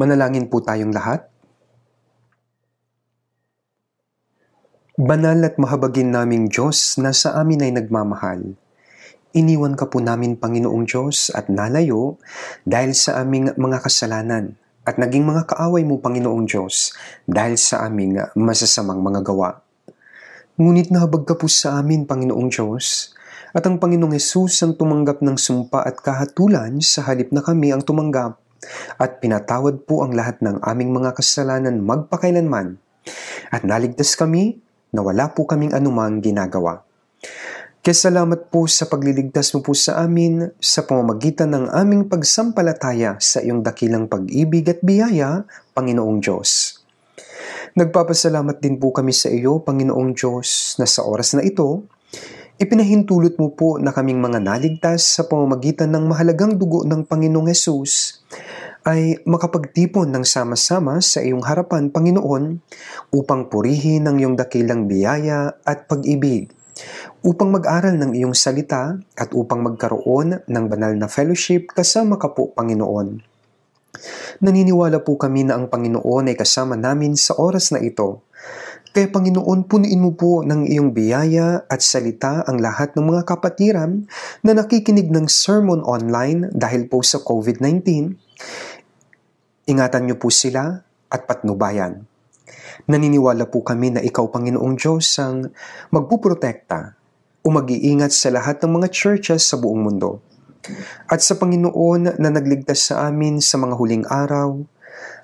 Manalangin po tayong lahat. Banal at mahabagin naming Diyos na sa amin ay nagmamahal. Iniwan ka po namin Panginoong Diyos at nalayo dahil sa aming mga kasalanan at naging mga kaaway mo Panginoong Diyos dahil sa aming masasamang mga gawa. Ngunit nahabag ka po sa amin Panginoong Diyos at ang Panginoong Yesus ang tumanggap ng sumpa at kahatulan sa halip na kami ang tumanggap at pinatawad po ang lahat ng aming mga kasalanan magpakailanman. At naligtas kami na wala po kaming anumang ginagawa. Kaya salamat po sa pagliligtas mo po sa amin sa pamamagitan ng aming pagsampalataya sa iyong dakilang pag-ibig at biyaya, Panginoong Diyos. Nagpapasalamat din po kami sa iyo, Panginoong Diyos, na sa oras na ito, Ipinahintulot mo po na kaming mga naligtas sa pamamagitan ng mahalagang dugo ng Panginoong Hesus ay makapagtipon ng sama-sama sa iyong harapan, Panginoon, upang purihin ang iyong dakilang biyaya at pag-ibig, upang mag-aral ng iyong salita at upang magkaroon ng banal na fellowship kasama ka po, Panginoon. Naniniwala po kami na ang Panginoon ay kasama namin sa oras na ito kaya Panginoon, punuin mo po ng iyong biyaya at salita ang lahat ng mga kapatiran na nakikinig ng sermon online dahil po sa COVID-19. Ingatan niyo po sila at patnubayan. Naniniwala po kami na ikaw, Panginoong Diyos, ang magpuprotekta o mag-iingat sa lahat ng mga churches sa buong mundo. At sa Panginoon na nagligtas sa amin sa mga huling araw,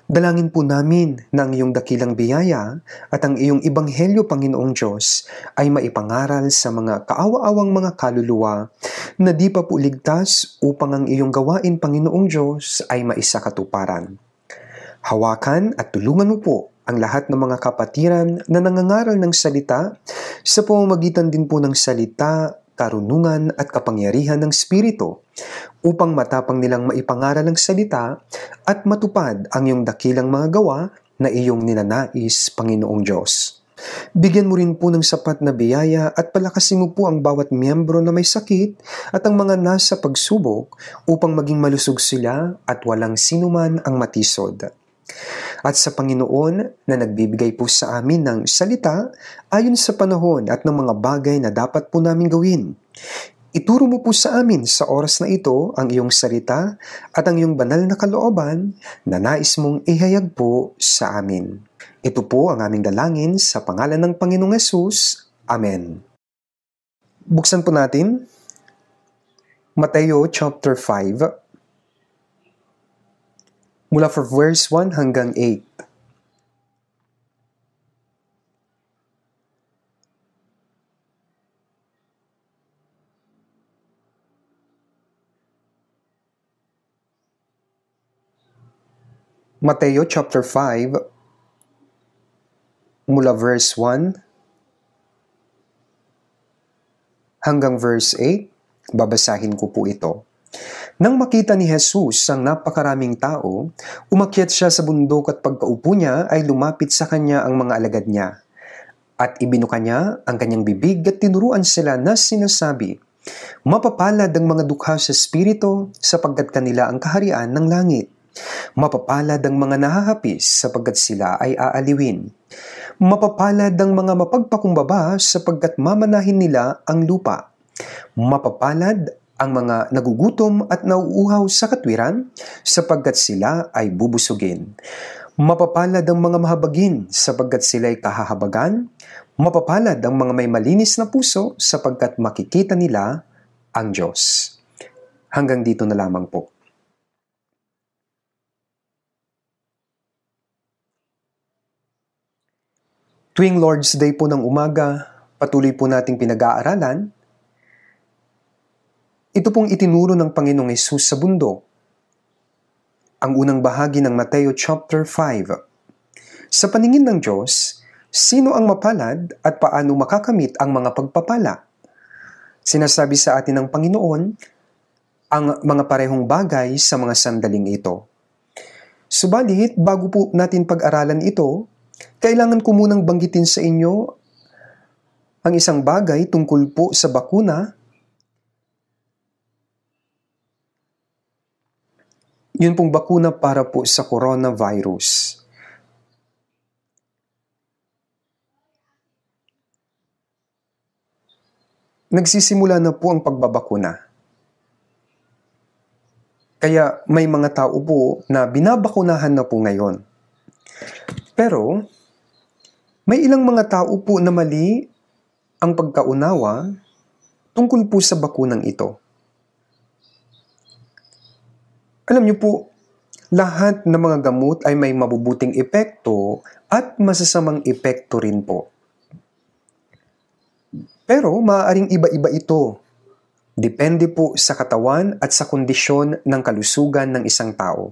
Dalangin po namin na ang iyong dakilang biyaya at ang iyong ibanghelyo, Panginoong Diyos, ay maipangaral sa mga kaawa-awang mga kaluluwa na di pa po ligtas upang ang iyong gawain, Panginoong Diyos, ay maisakatuparan. Hawakan at tulungan mo po ang lahat ng mga kapatiran na nangangaral ng salita sa pamamagitan din po ng salita karunungan at kapangyarihan ng Espiritu upang matapang nilang maipangaral ang salita at matupad ang iyong dakilang mga gawa na iyong ninanais, Panginoong Diyos. Bigyan mo rin po ng sapat na biyaya at palakasin mo po ang bawat miyembro na may sakit at ang mga nasa pagsubok upang maging malusog sila at walang sinuman ang matisod at sa Panginoon na nagbibigay po sa amin ng salita ayon sa panahon at ng mga bagay na dapat po namin gawin. Ituro mo po sa amin sa oras na ito ang iyong salita at ang iyong banal na kalooban na nais mong ihayag po sa amin. Ito po ang aming dalangin sa pangalan ng Panginoong Yesus. Amen. Buksan po natin Mateo chapter 5 mula for verse 1 hanggang 8. Mateo chapter 5 mula verse 1 hanggang verse 8 babasahin ko po ito. Nang makita ni Jesus ang napakaraming tao, umakyat siya sa bundok at pagkaupo niya ay lumapit sa kanya ang mga alagad niya. At ibinuka niya ang kanyang bibig at tinuruan sila na sinasabi, Mapapalad ang mga dukha sa Espiritu sapagkat kanila ang kaharian ng langit. Mapapalad ang mga nahahapis sapagkat sila ay aaliwin. Mapapalad ang mga mapagpakumbaba sapagkat mamanahin nila ang lupa. Mapapalad ang mga nagugutom at nauuhaw sa katwiran sapagkat sila ay bubusugin. Mapapalad ang mga mahabagin sapagkat sila ay kahahabagan. Mapapalad ang mga may malinis na puso sapagkat makikita nila ang Diyos. Hanggang dito na lamang po. Tuwing Lord's Day po ng umaga, patuloy po nating pinag-aaralan ito pong itinuro ng Panginoong Yesus sa bundok. Ang unang bahagi ng Mateo chapter 5. Sa paningin ng Diyos, sino ang mapalad at paano makakamit ang mga pagpapala? Sinasabi sa atin ng Panginoon ang mga parehong bagay sa mga sandaling ito. Subalit, bago po natin pag-aralan ito, kailangan ko munang banggitin sa inyo ang isang bagay tungkol po sa bakuna Yun pong bakuna para po sa coronavirus. Nagsisimula na po ang pagbabakuna. Kaya may mga tao po na binabakunahan na po ngayon. Pero, may ilang mga tao po na mali ang pagkaunawa tungkol po sa bakunang ito. Alam niyo po, lahat ng mga gamot ay may mabubuting epekto at masasamang epekto rin po. Pero maaaring iba-iba ito. Depende po sa katawan at sa kondisyon ng kalusugan ng isang tao.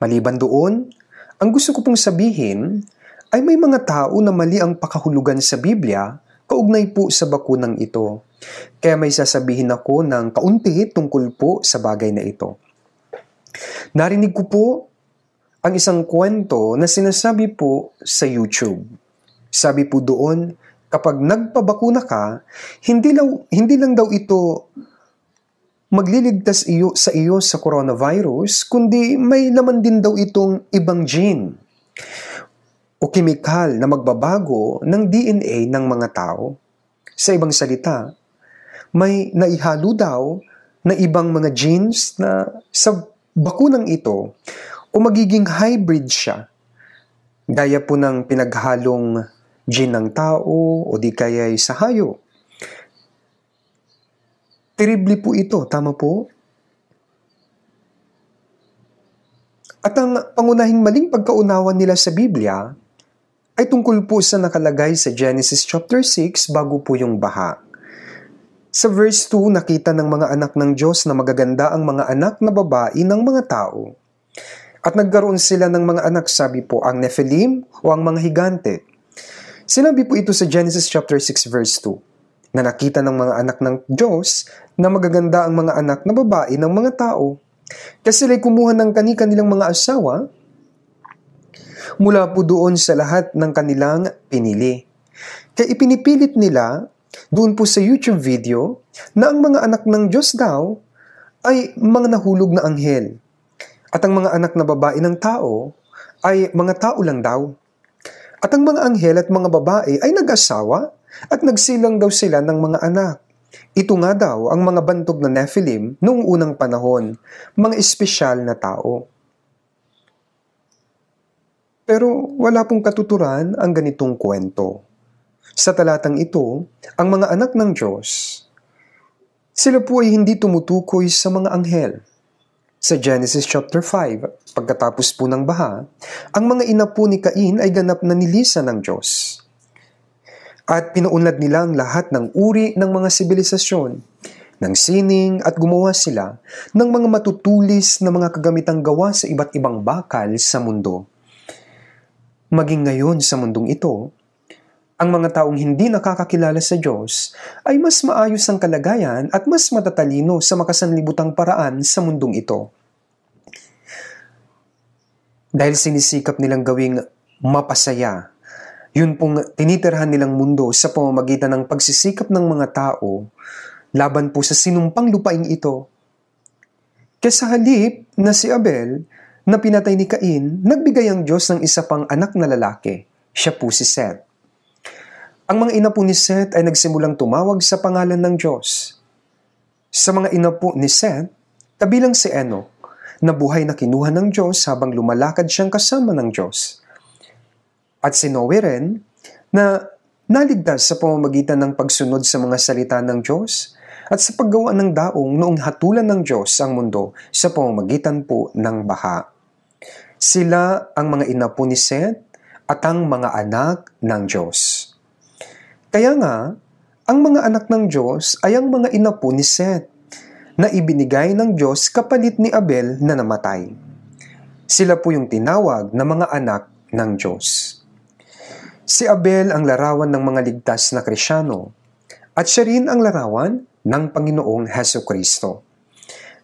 Maliban doon, ang gusto ko pong sabihin ay may mga tao na mali ang pakahulugan sa Biblia kaugnay po sa bakunang ito. Kaya may sasabihin ako ng kaunti tungkol po sa bagay na ito. Narinig ko po ang isang kwento na sinasabi po sa YouTube. Sabi po doon, kapag nagpabakuna ka, hindi lang, hindi lang daw ito magliligtas iyo sa iyo sa coronavirus, kundi may laman din daw itong ibang gene o kimikal na magbabago ng DNA ng mga tao. Sa ibang salita, may naihalo daw na ibang mga genes na sa bakunang ito o magiging hybrid siya. Gaya po ng pinaghalong gene ng tao o di kaya sa hayo. Terrible po ito, tama po? At ang pangunahing maling pagkaunawa nila sa Biblia ay tungkol po sa nakalagay sa Genesis chapter 6 bago po yung baha. Sa verse 2, nakita ng mga anak ng Diyos na magaganda ang mga anak na babae ng mga tao. At nagkaroon sila ng mga anak, sabi po, ang Nephilim o ang mga higante. Sinabi po ito sa Genesis chapter 6 verse 2 na nakita ng mga anak ng Diyos na magaganda ang mga anak na babae ng mga tao. Kasi sila'y kumuha ng kani-kanilang mga asawa mula po doon sa lahat ng kanilang pinili. Kaya ipinipilit nila doon po sa YouTube video na ang mga anak ng Diyos daw ay mga nahulog na anghel. At ang mga anak na babae ng tao ay mga tao lang daw. At ang mga anghel at mga babae ay nag-asawa at nagsilang daw sila ng mga anak. Ito nga daw ang mga bantog na Nephilim noong unang panahon, mga espesyal na tao. Pero wala pong katuturan ang ganitong kwento. Sa talatang ito, ang mga anak ng Diyos, sila po ay hindi tumutukoy sa mga anghel. Sa Genesis chapter 5, pagkatapos po ng baha, ang mga ina po ni Cain ay ganap na nilisa ng Diyos. At pinuunlad nila ang lahat ng uri ng mga sibilisasyon, ng sining at gumawa sila ng mga matutulis na mga kagamitang gawa sa iba't ibang bakal sa mundo. Maging ngayon sa mundong ito, ang mga taong hindi nakakakilala sa Diyos ay mas maayos ang kalagayan at mas matatalino sa makasanlibutang paraan sa mundong ito. Dahil sinisikap nilang gawing mapasaya, yun pong tinitirhan nilang mundo sa pamamagitan ng pagsisikap ng mga tao laban po sa sinumpang lupaing ito. Kesa halip na si Abel na pinatay ni Cain, nagbigay ang Diyos ng isa pang anak na lalaki. Siya po si Seth. Ang mga ina po ni Seth ay nagsimulang tumawag sa pangalan ng Diyos. Sa mga ina po ni Seth, kabilang si Enoch, na buhay na kinuha ng Diyos habang lumalakad siyang kasama ng Diyos. At si Noe rin, na naligtas sa pamamagitan ng pagsunod sa mga salita ng Diyos at sa paggawa ng daong noong hatulan ng Diyos ang mundo sa pamamagitan po ng baha. Sila ang mga inapo ni Seth at ang mga anak ng Diyos. Kaya nga, ang mga anak ng Diyos ay ang mga inapo ni Seth na ibinigay ng Diyos kapalit ni Abel na namatay. Sila po yung tinawag na mga anak ng Diyos. Si Abel ang larawan ng mga ligtas na krisyano at siya rin ang larawan ng Panginoong Heso Kristo.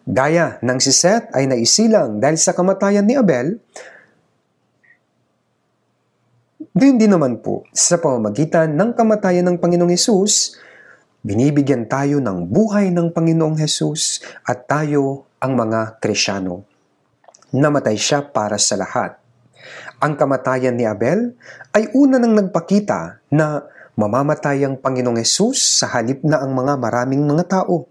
Gaya ng si Seth ay naisilang dahil sa kamatayan ni Abel, Gayun din naman po, sa pamamagitan ng kamatayan ng Panginoong Hesus, binibigyan tayo ng buhay ng Panginoong Hesus at tayo ang mga Krisyano. Namatay siya para sa lahat. Ang kamatayan ni Abel ay una nang nagpakita na mamamatay ang Panginoong Hesus sa halip na ang mga maraming mga tao.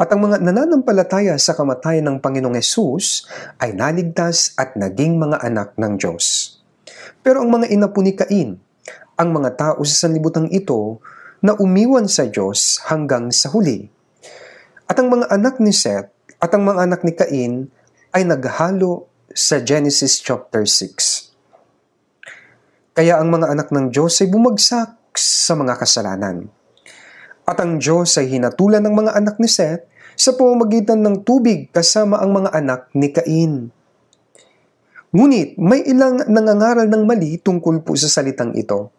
At ang mga nananampalataya sa kamatayan ng Panginoong Yesus ay naligtas at naging mga anak ng Diyos. Pero ang mga inapo ni Cain, ang mga tao sa sanlibutan ito na umiwan sa Diyos hanggang sa huli. At ang mga anak ni Seth at ang mga anak ni Cain ay naghalo sa Genesis chapter 6. Kaya ang mga anak ng Diyos ay bumagsak sa mga kasalanan. At ang Diyos ay hinatulan ng mga anak ni Seth sa pumagitan ng tubig kasama ang mga anak ni Cain. Ngunit may ilang nangangaral ng mali tungkol po sa salitang ito.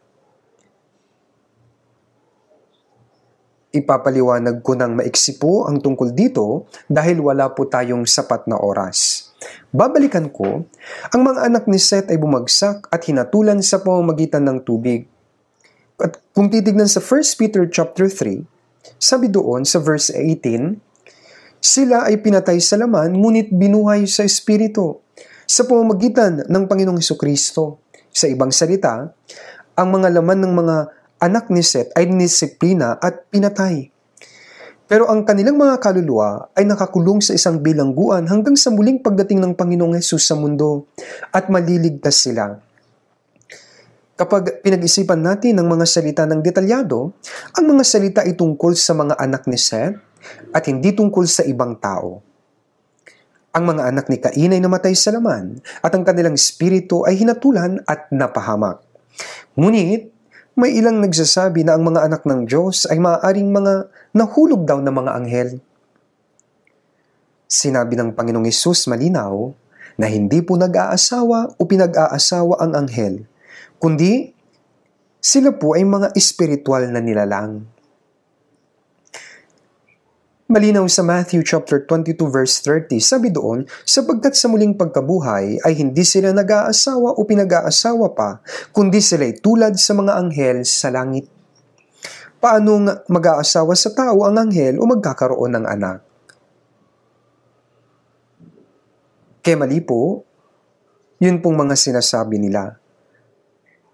Ipapaliwanag ko ng maiksi po ang tungkol dito dahil wala po tayong sapat na oras. Babalikan ko, ang mga anak ni Seth ay bumagsak at hinatulan sa pamamagitan ng tubig. At kung titignan sa 1 Peter chapter 3, sabi doon sa verse 18, sila ay pinatay sa laman, ngunit binuhay sa Espiritu, sa pamamagitan ng Panginoong Heso Kristo. Sa ibang salita, ang mga laman ng mga anak ni Seth ay nisiplina at pinatay. Pero ang kanilang mga kaluluwa ay nakakulong sa isang bilangguan hanggang sa muling pagdating ng Panginoong Hesus sa mundo at maliligtas sila. Kapag pinag-isipan natin ang mga salita ng detalyado, ang mga salita ay tungkol sa mga anak ni Seth at hindi tungkol sa ibang tao. Ang mga anak ni Cain ay namatay sa laman at ang kanilang espiritu ay hinatulan at napahamak. Ngunit, may ilang nagsasabi na ang mga anak ng Diyos ay maaaring mga nahulog daw ng mga anghel. Sinabi ng Panginoong Isus malinaw na hindi po nag-aasawa o pinag-aasawa ang anghel kundi sila po ay mga espiritual na nilalang. Malinaw sa Matthew chapter 22 verse 30, sabi doon, sapagkat sa muling pagkabuhay ay hindi sila nag-aasawa o pinag-aasawa pa, kundi sila ay tulad sa mga anghel sa langit. Paanong mag-aasawa sa tao ang anghel o magkakaroon ng anak? Kaya mali po, yun pong mga sinasabi nila.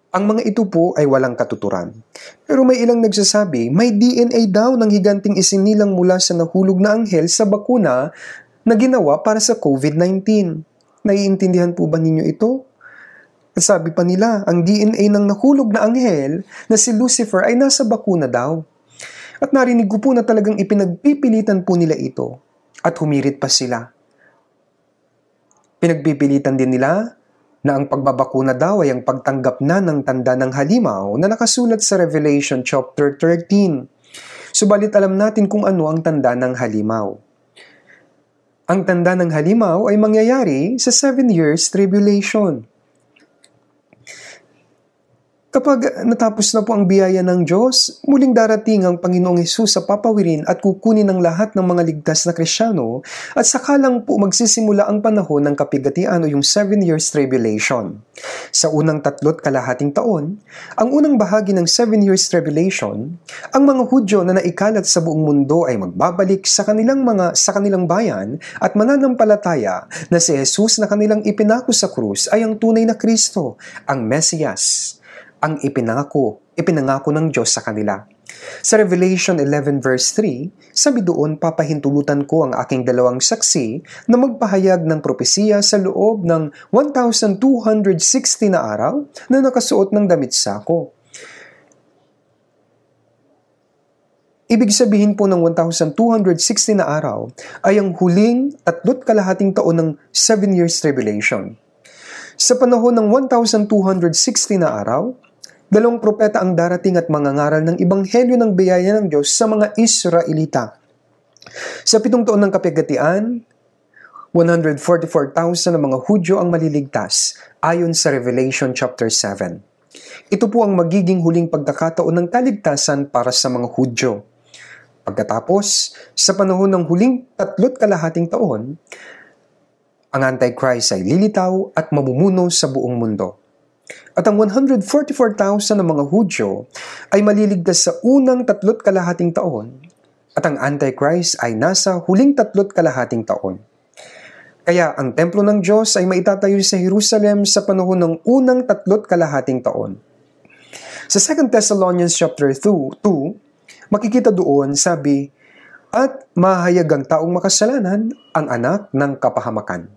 Ang mga ito po ay walang katuturan. Pero may ilang nagsasabi, may DNA daw ng higanting isinilang mula sa nahulog na anghel sa bakuna na ginawa para sa COVID-19. Naiintindihan po ba ninyo ito? At sabi pa nila, ang DNA ng nahulog na anghel na si Lucifer ay nasa bakuna daw. At narinig ko po na talagang ipinagpipilitan po nila ito. At humirit pa sila. Pinagpipilitan din nila na ang pagbabakuna daw ay ang pagtanggap na ng tanda ng halimaw na nakasulat sa Revelation chapter 13. Subalit alam natin kung ano ang tanda ng halimaw. Ang tanda ng halimaw ay mangyayari sa 7 years tribulation. Kapag natapos na po ang biyaya ng Diyos, muling darating ang Panginoong Hesus sa papawirin at kukunin ang lahat ng mga ligtas na Krisyano at sakalang po magsisimula ang panahon ng kapigatian o yung 7 years tribulation. Sa unang tatlot kalahating taon, ang unang bahagi ng 7 years tribulation, ang mga Hudyo na naikalat sa buong mundo ay magbabalik sa kanilang mga sa kanilang bayan at mananampalataya na si Hesus na kanilang ipinako sa krus ay ang tunay na Kristo, ang Mesiyas ang ipinangako, ipinangako ng Diyos sa kanila. Sa Revelation 11 verse 3, sabi doon, papahintulutan ko ang aking dalawang saksi na magpahayag ng propesiya sa loob ng 1,260 na araw na nakasuot ng damit sako. Ibig sabihin po ng 1,260 na araw ay ang huling tatlot kalahating taon ng 7 years tribulation. Sa panahon ng 1,260 na araw, Dalawang propeta ang darating at mangangaral ng ibanghelyo ng biyaya ng Diyos sa mga Israelita. Sa pitong taon ng kapigatian, 144,000 ng mga Hudyo ang maliligtas ayon sa Revelation chapter 7. Ito po ang magiging huling pagkakataon ng kaligtasan para sa mga Hudyo. Pagkatapos, sa panahon ng huling tatlot kalahating taon, ang Antichrist ay lilitaw at mamumuno sa buong mundo at ang 144,000 ng mga Hudyo ay maliligtas sa unang tatlot kalahating taon at ang Antichrist ay nasa huling tatlot kalahating taon. Kaya ang templo ng Diyos ay maitatayo sa Jerusalem sa panahon ng unang tatlot kalahating taon. Sa 2 Thessalonians chapter 2, 2 makikita doon sabi, At mahayag ang taong makasalanan ang anak ng kapahamakan.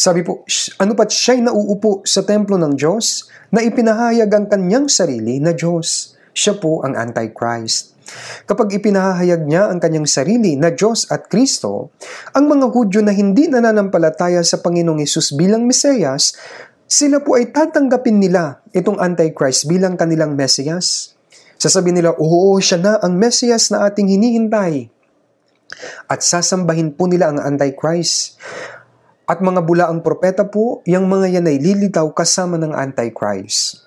Sabi po, ano pat siya'y nauupo sa templo ng Diyos na ipinahayag ang kanyang sarili na Diyos. Siya po ang Antichrist. Kapag ipinahayag niya ang kanyang sarili na Diyos at Kristo, ang mga Hudyo na hindi nananampalataya sa Panginoong Yesus bilang Mesiyas, sila po ay tatanggapin nila itong Antichrist bilang kanilang Mesiyas. Sasabi nila, oo, siya na ang Mesiyas na ating hinihintay. At sasambahin po nila ang Antichrist. At mga bulaang propeta po, yang mga yan ay lilitaw kasama ng Antichrist.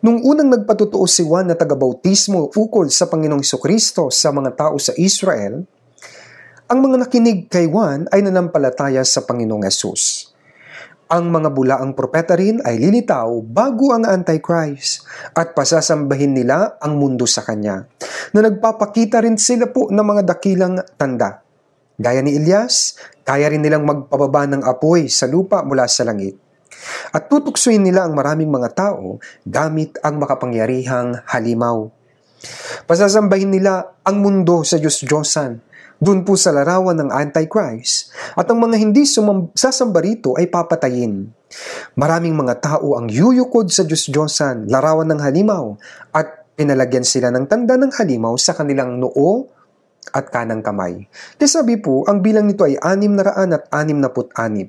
Nung unang nagpatutuo si Juan na tagabautismo ukol sa Panginoong Kristo sa mga tao sa Israel, ang mga nakinig kay Juan ay nanampalataya sa Panginoong Yesus. Ang mga bulaang propeta rin ay lilitaw bago ang Antichrist at pasasambahin nila ang mundo sa kanya, na nagpapakita rin sila po ng mga dakilang tanda. Gaya ni Ilyas, kaya rin nilang magpababa ng apoy sa lupa mula sa langit. At tutuksuin nila ang maraming mga tao gamit ang makapangyarihang halimaw. Pasasambahin nila ang mundo sa Diyos-Diyosan, doon po sa larawan ng Antichrist, at ang mga hindi sumasamba rito ay papatayin. Maraming mga tao ang yuyukod sa Diyos-Diyosan, larawan ng halimaw, at pinalagyan sila ng tanda ng halimaw sa kanilang noo, at kanang kamay. Kasabi po, ang bilang nito ay na raan at na put-anib.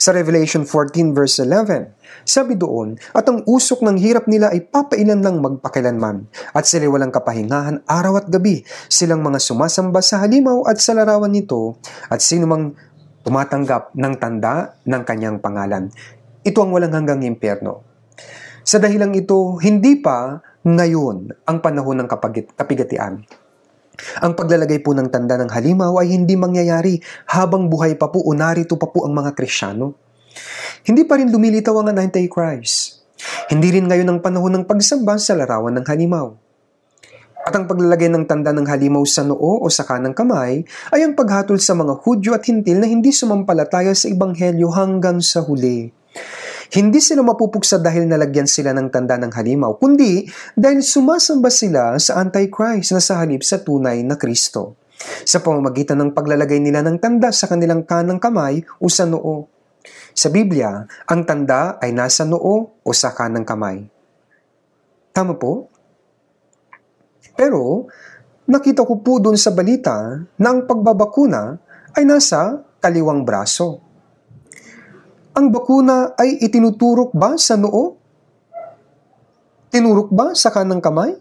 Sa Revelation 14 verse 11, sabi doon, at ang usok ng hirap nila ay papailan lang magpakilanman, at sila walang kapahingahan araw at gabi, silang mga sumasamba sa halimaw at sa larawan nito, at sinumang tumatanggap ng tanda ng kanyang pangalan. Ito ang walang hanggang impyerno. Sa dahilang ito, hindi pa ngayon ang panahon ng kapigatian. Ang paglalagay po ng tanda ng halimaw ay hindi mangyayari habang buhay pa po o narito pa po ang mga Krisyano. Hindi pa rin lumilitaw ang Antichrist. Hindi rin ngayon ang panahon ng pagsamba sa larawan ng halimaw. At ang paglalagay ng tanda ng halimaw sa noo o sa kanang kamay ay ang paghatol sa mga Hudyo at Hintil na hindi sumampalataya sa Ebanghelyo hanggang sa huli. Hindi sila mapupuksa dahil nalagyan sila ng tanda ng halimaw, kundi dahil sumasamba sila sa Antichrist na sa halip sa tunay na Kristo. Sa pamamagitan ng paglalagay nila ng tanda sa kanilang kanang kamay o sa noo. Sa Biblia, ang tanda ay nasa noo o sa kanang kamay. Tama po? Pero, nakita ko po doon sa balita na ang pagbabakuna ay nasa kaliwang braso. Ang bakuna ay itinuturok ba sa noo? Tinurok ba sa kanang kamay?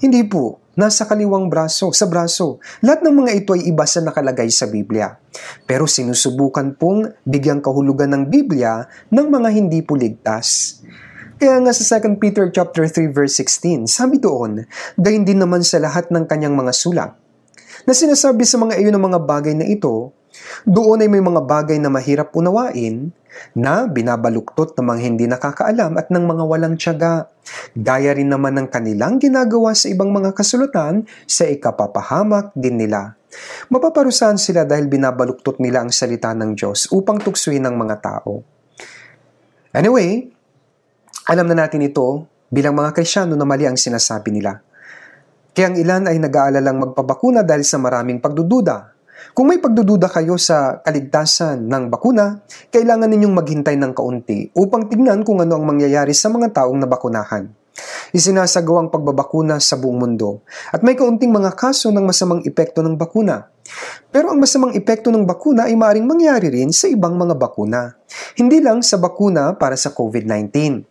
Hindi po. Nasa kaliwang braso, sa braso. Lahat ng mga ito ay iba sa nakalagay sa Biblia. Pero sinusubukan pong bigyang kahulugan ng Biblia ng mga hindi puligtas. Kaya nga sa 2 Peter chapter 3 verse 16, sabi doon, gayon din naman sa lahat ng kanyang mga sulat, na sinasabi sa mga iyon ng mga bagay na ito, doon ay may mga bagay na mahirap unawain, na binabaluktot ng mga hindi nakakaalam at ng mga walang tiyaga. Gaya rin naman ng kanilang ginagawa sa ibang mga kasulatan sa ikapapahamak din nila. Mapaparusahan sila dahil binabaluktot nila ang salita ng Diyos upang tuksuhin ng mga tao. Anyway, alam na natin ito bilang mga Krisyano na mali ang sinasabi nila. Kaya ang ilan ay nag-aalalang magpabakuna dahil sa maraming pagdududa kung may pagdududa kayo sa kaligtasan ng bakuna, kailangan ninyong maghintay ng kaunti upang tignan kung ano ang mangyayari sa mga taong nabakunahan. Isinasagawa ang pagbabakuna sa buong mundo at may kaunting mga kaso ng masamang epekto ng bakuna. Pero ang masamang epekto ng bakuna ay maaaring mangyari rin sa ibang mga bakuna, hindi lang sa bakuna para sa COVID-19.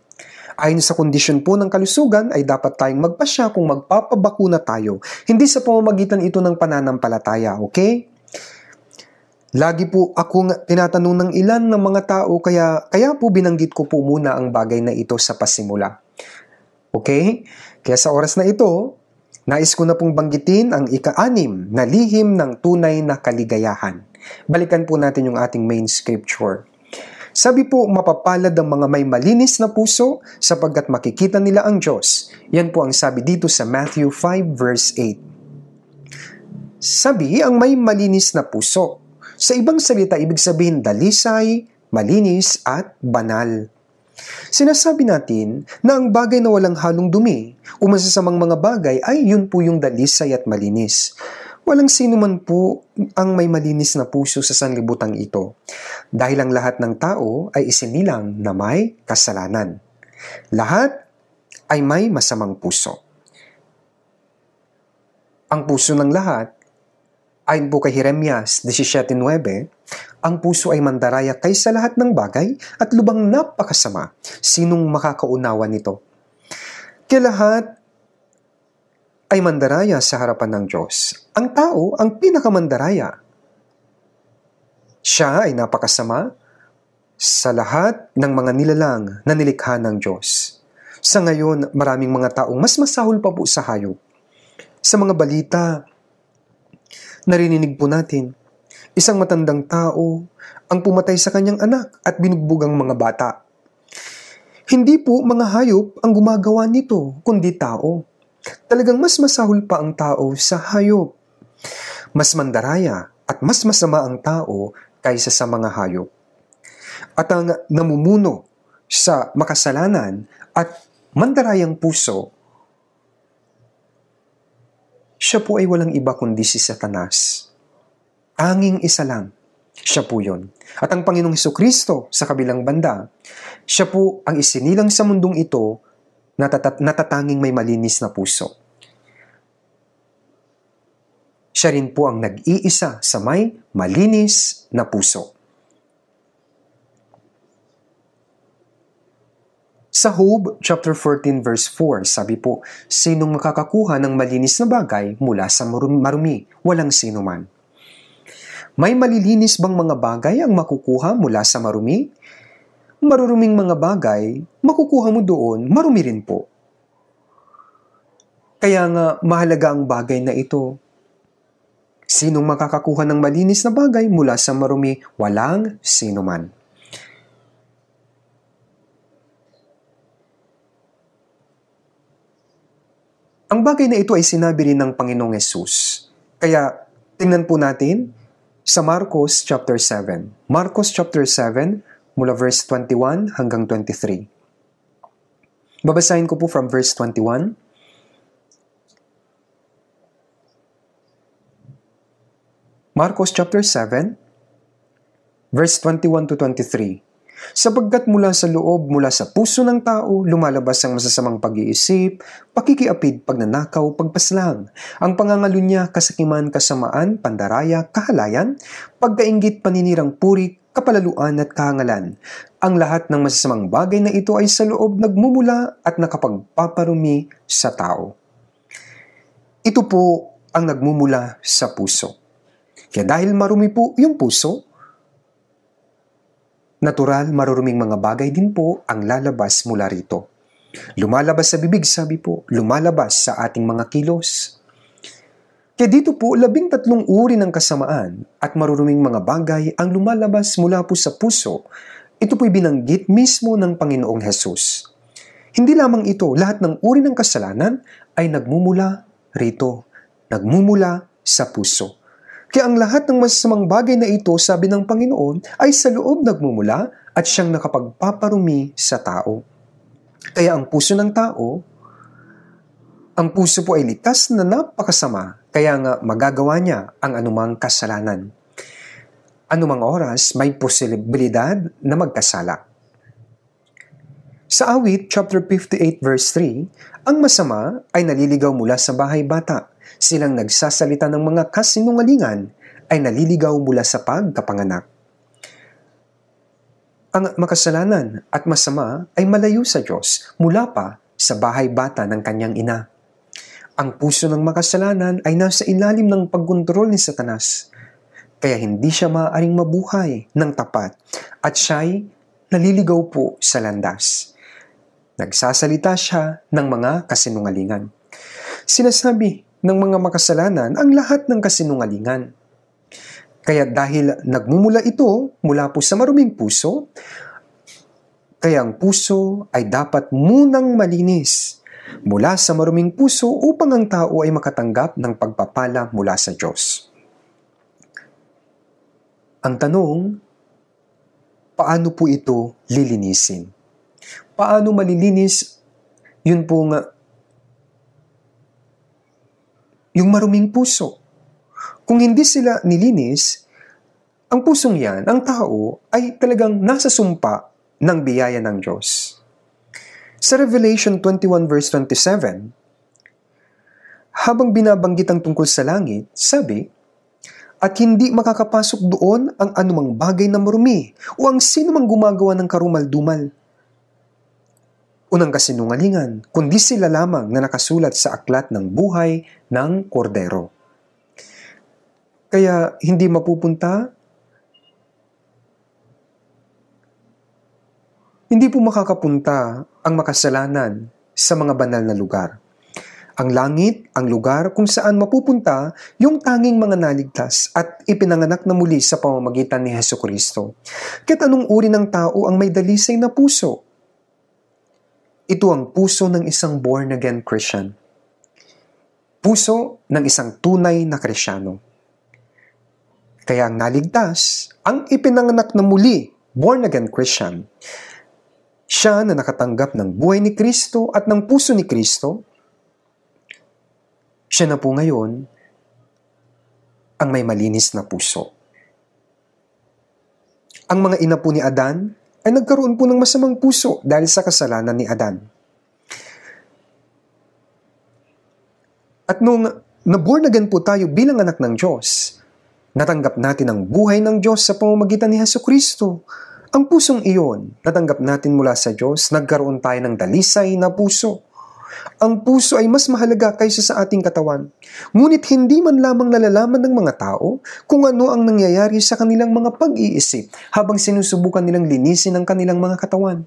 Ayon sa kondisyon po ng kalusugan ay dapat tayong magpasya kung magpapabakuna tayo, hindi sa pamamagitan ito ng pananampalataya, okay? Lagi po akong tinatanong ng ilan ng mga tao kaya, kaya po binanggit ko po muna ang bagay na ito sa pasimula. Okay? Kaya sa oras na ito, nais ko na pong banggitin ang ika-anim na lihim ng tunay na kaligayahan. Balikan po natin yung ating main scripture. Sabi po, mapapalad ang mga may malinis na puso sapagkat makikita nila ang Diyos. Yan po ang sabi dito sa Matthew 5 verse 8. Sabi, ang may malinis na puso. Sa ibang salita, ibig sabihin dalisay, malinis at banal. Sinasabi natin na ang bagay na walang halong dumi o masasamang mga bagay ay yun po yung dalisay at malinis. Walang sino man po ang may malinis na puso sa sanlibutan ito dahil ang lahat ng tao ay isinilang na may kasalanan. Lahat ay may masamang puso. Ang puso ng lahat Ayon po kay Jeremias 17.9, Ang puso ay mandaraya kaysa lahat ng bagay at lubang napakasama. Sinong makakaunawa nito? Kaya lahat ay mandaraya sa harapan ng Diyos. Ang tao ang pinakamandaraya. Siya ay napakasama sa lahat ng mga nilalang na nilikha ng Diyos. Sa ngayon, maraming mga taong mas masahol pa po sa hayop. Sa mga balita, Narinig po natin, isang matandang tao ang pumatay sa kanyang anak at binugbog ang mga bata. Hindi po mga hayop ang gumagawa nito, kundi tao. Talagang mas masahol pa ang tao sa hayop. Mas mandaraya at mas masama ang tao kaysa sa mga hayop. At ang namumuno sa makasalanan at mandarayang puso siya po ay walang iba kundi si Satanas. Tanging isa lang. Siya po yun. At ang Panginoong Heso Kristo sa kabilang banda, siya po ang isinilang sa mundong ito natatat- natatanging may malinis na puso. Siya rin po ang nag-iisa sa may malinis na puso. Sa Job chapter 14 verse 4, sabi po, sinong makakakuha ng malinis na bagay mula sa marumi, walang sino man. May malilinis bang mga bagay ang makukuha mula sa marumi? Maruruming mga bagay, makukuha mo doon, marumi rin po. Kaya nga mahalaga ang bagay na ito. Sinong makakakuha ng malinis na bagay mula sa marumi? Walang sino man. Ang bagay na ito ay sinabi rin ng Panginoong Yesus. Kaya tingnan po natin sa Marcos chapter 7. Marcos chapter 7 mula verse 21 hanggang 23. Babasahin ko po from verse 21. Marcos chapter 7 verse 21 to 23 sapagkat mula sa loob, mula sa puso ng tao, lumalabas ang masasamang pag-iisip, pakikiapid, pagnanakaw, pagpaslang, ang pangangalunya, kasakiman, kasamaan, pandaraya, kahalayan, pagkaingit, paninirang puri, kapalaluan at kahangalan. Ang lahat ng masasamang bagay na ito ay sa loob nagmumula at nakapagpaparumi sa tao. Ito po ang nagmumula sa puso. Kaya dahil marumi po yung puso, Natural, maruruming mga bagay din po ang lalabas mula rito. Lumalabas sa bibig, sabi po, lumalabas sa ating mga kilos. Kaya dito po, labing tatlong uri ng kasamaan at maruruming mga bagay ang lumalabas mula po sa puso. Ito po'y binanggit mismo ng Panginoong Hesus. Hindi lamang ito, lahat ng uri ng kasalanan ay nagmumula rito, nagmumula sa puso. Kaya ang lahat ng masasamang bagay na ito, sabi ng Panginoon, ay sa loob nagmumula at siyang nakapagpaparumi sa tao. Kaya ang puso ng tao, ang puso po ay likas na napakasama, kaya nga magagawa niya ang anumang kasalanan. Anumang oras, may posibilidad na magkasala. Sa awit chapter 58 verse 3, ang masama ay naliligaw mula sa bahay bata silang nagsasalita ng mga kasinungalingan ay naliligaw mula sa pagkapanganak. Ang makasalanan at masama ay malayo sa Diyos mula pa sa bahay bata ng kanyang ina. Ang puso ng makasalanan ay nasa ilalim ng pagkontrol ni Satanas, kaya hindi siya maaaring mabuhay ng tapat at siya'y naliligaw po sa landas. Nagsasalita siya ng mga kasinungalingan. Sinasabi ng mga makasalanan ang lahat ng kasinungalingan. Kaya dahil nagmumula ito mula po sa maruming puso, kaya ang puso ay dapat munang malinis mula sa maruming puso upang ang tao ay makatanggap ng pagpapala mula sa Diyos. Ang tanong, paano po ito lilinisin? Paano malilinis? Yun po nga yung maruming puso. Kung hindi sila nilinis, ang pusong yan, ang tao, ay talagang nasa sumpa ng biyaya ng Diyos. Sa Revelation 21 verse 27, habang binabanggit ang tungkol sa langit, sabi, at hindi makakapasok doon ang anumang bagay na marumi o ang sinumang gumagawa ng karumal-dumal unang kasinungalingan, kundi sila lamang na nakasulat sa aklat ng buhay ng kordero. Kaya hindi mapupunta, hindi po makakapunta ang makasalanan sa mga banal na lugar. Ang langit, ang lugar kung saan mapupunta yung tanging mga naligtas at ipinanganak na muli sa pamamagitan ni Heso Kristo. Kahit anong uri ng tao ang may dalisay na puso ito ang puso ng isang born-again Christian. Puso ng isang tunay na Krisyano. Kaya ang naligtas, ang ipinanganak na muli, born-again Christian, siya na nakatanggap ng buhay ni Kristo at ng puso ni Kristo, siya na po ngayon ang may malinis na puso. Ang mga ina po ni Adan, ay nagkaroon po ng masamang puso dahil sa kasalanan ni Adan. At nung naborn again po tayo bilang anak ng Diyos, natanggap natin ang buhay ng Diyos sa pamamagitan ni Heso Kristo. Ang pusong iyon, natanggap natin mula sa Diyos, nagkaroon tayo ng dalisay na puso ang puso ay mas mahalaga kaysa sa ating katawan. Ngunit hindi man lamang nalalaman ng mga tao kung ano ang nangyayari sa kanilang mga pag-iisip habang sinusubukan nilang linisin ang kanilang mga katawan.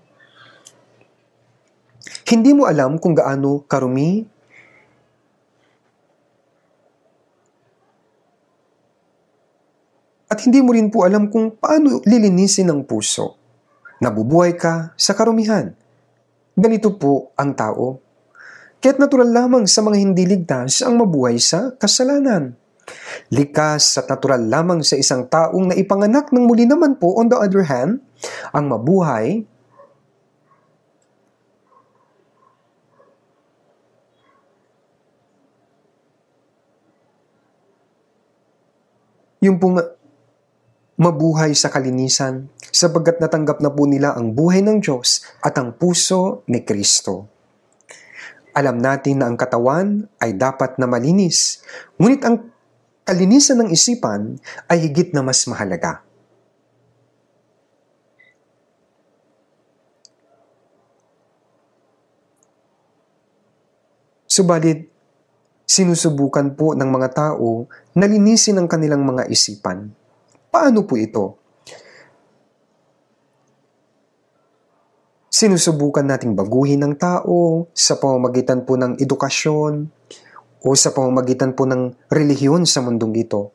Hindi mo alam kung gaano karumi at hindi mo rin po alam kung paano lilinisin ang puso. Nabubuhay ka sa karumihan. Ganito po ang tao Kaya't natural lamang sa mga hindi ligtas ang mabuhay sa kasalanan. Likas at natural lamang sa isang taong na ipanganak ng muli naman po, on the other hand, ang mabuhay yung pong mabuhay sa kalinisan sapagkat natanggap na po nila ang buhay ng Diyos at ang puso ni Kristo. Alam natin na ang katawan ay dapat na malinis, ngunit ang kalinisan ng isipan ay higit na mas mahalaga. Subalit, sinusubukan po ng mga tao na linisin ang kanilang mga isipan. Paano po ito? sinusubukan nating baguhin ng tao sa pamamagitan po ng edukasyon o sa pamamagitan po ng relihiyon sa mundong ito.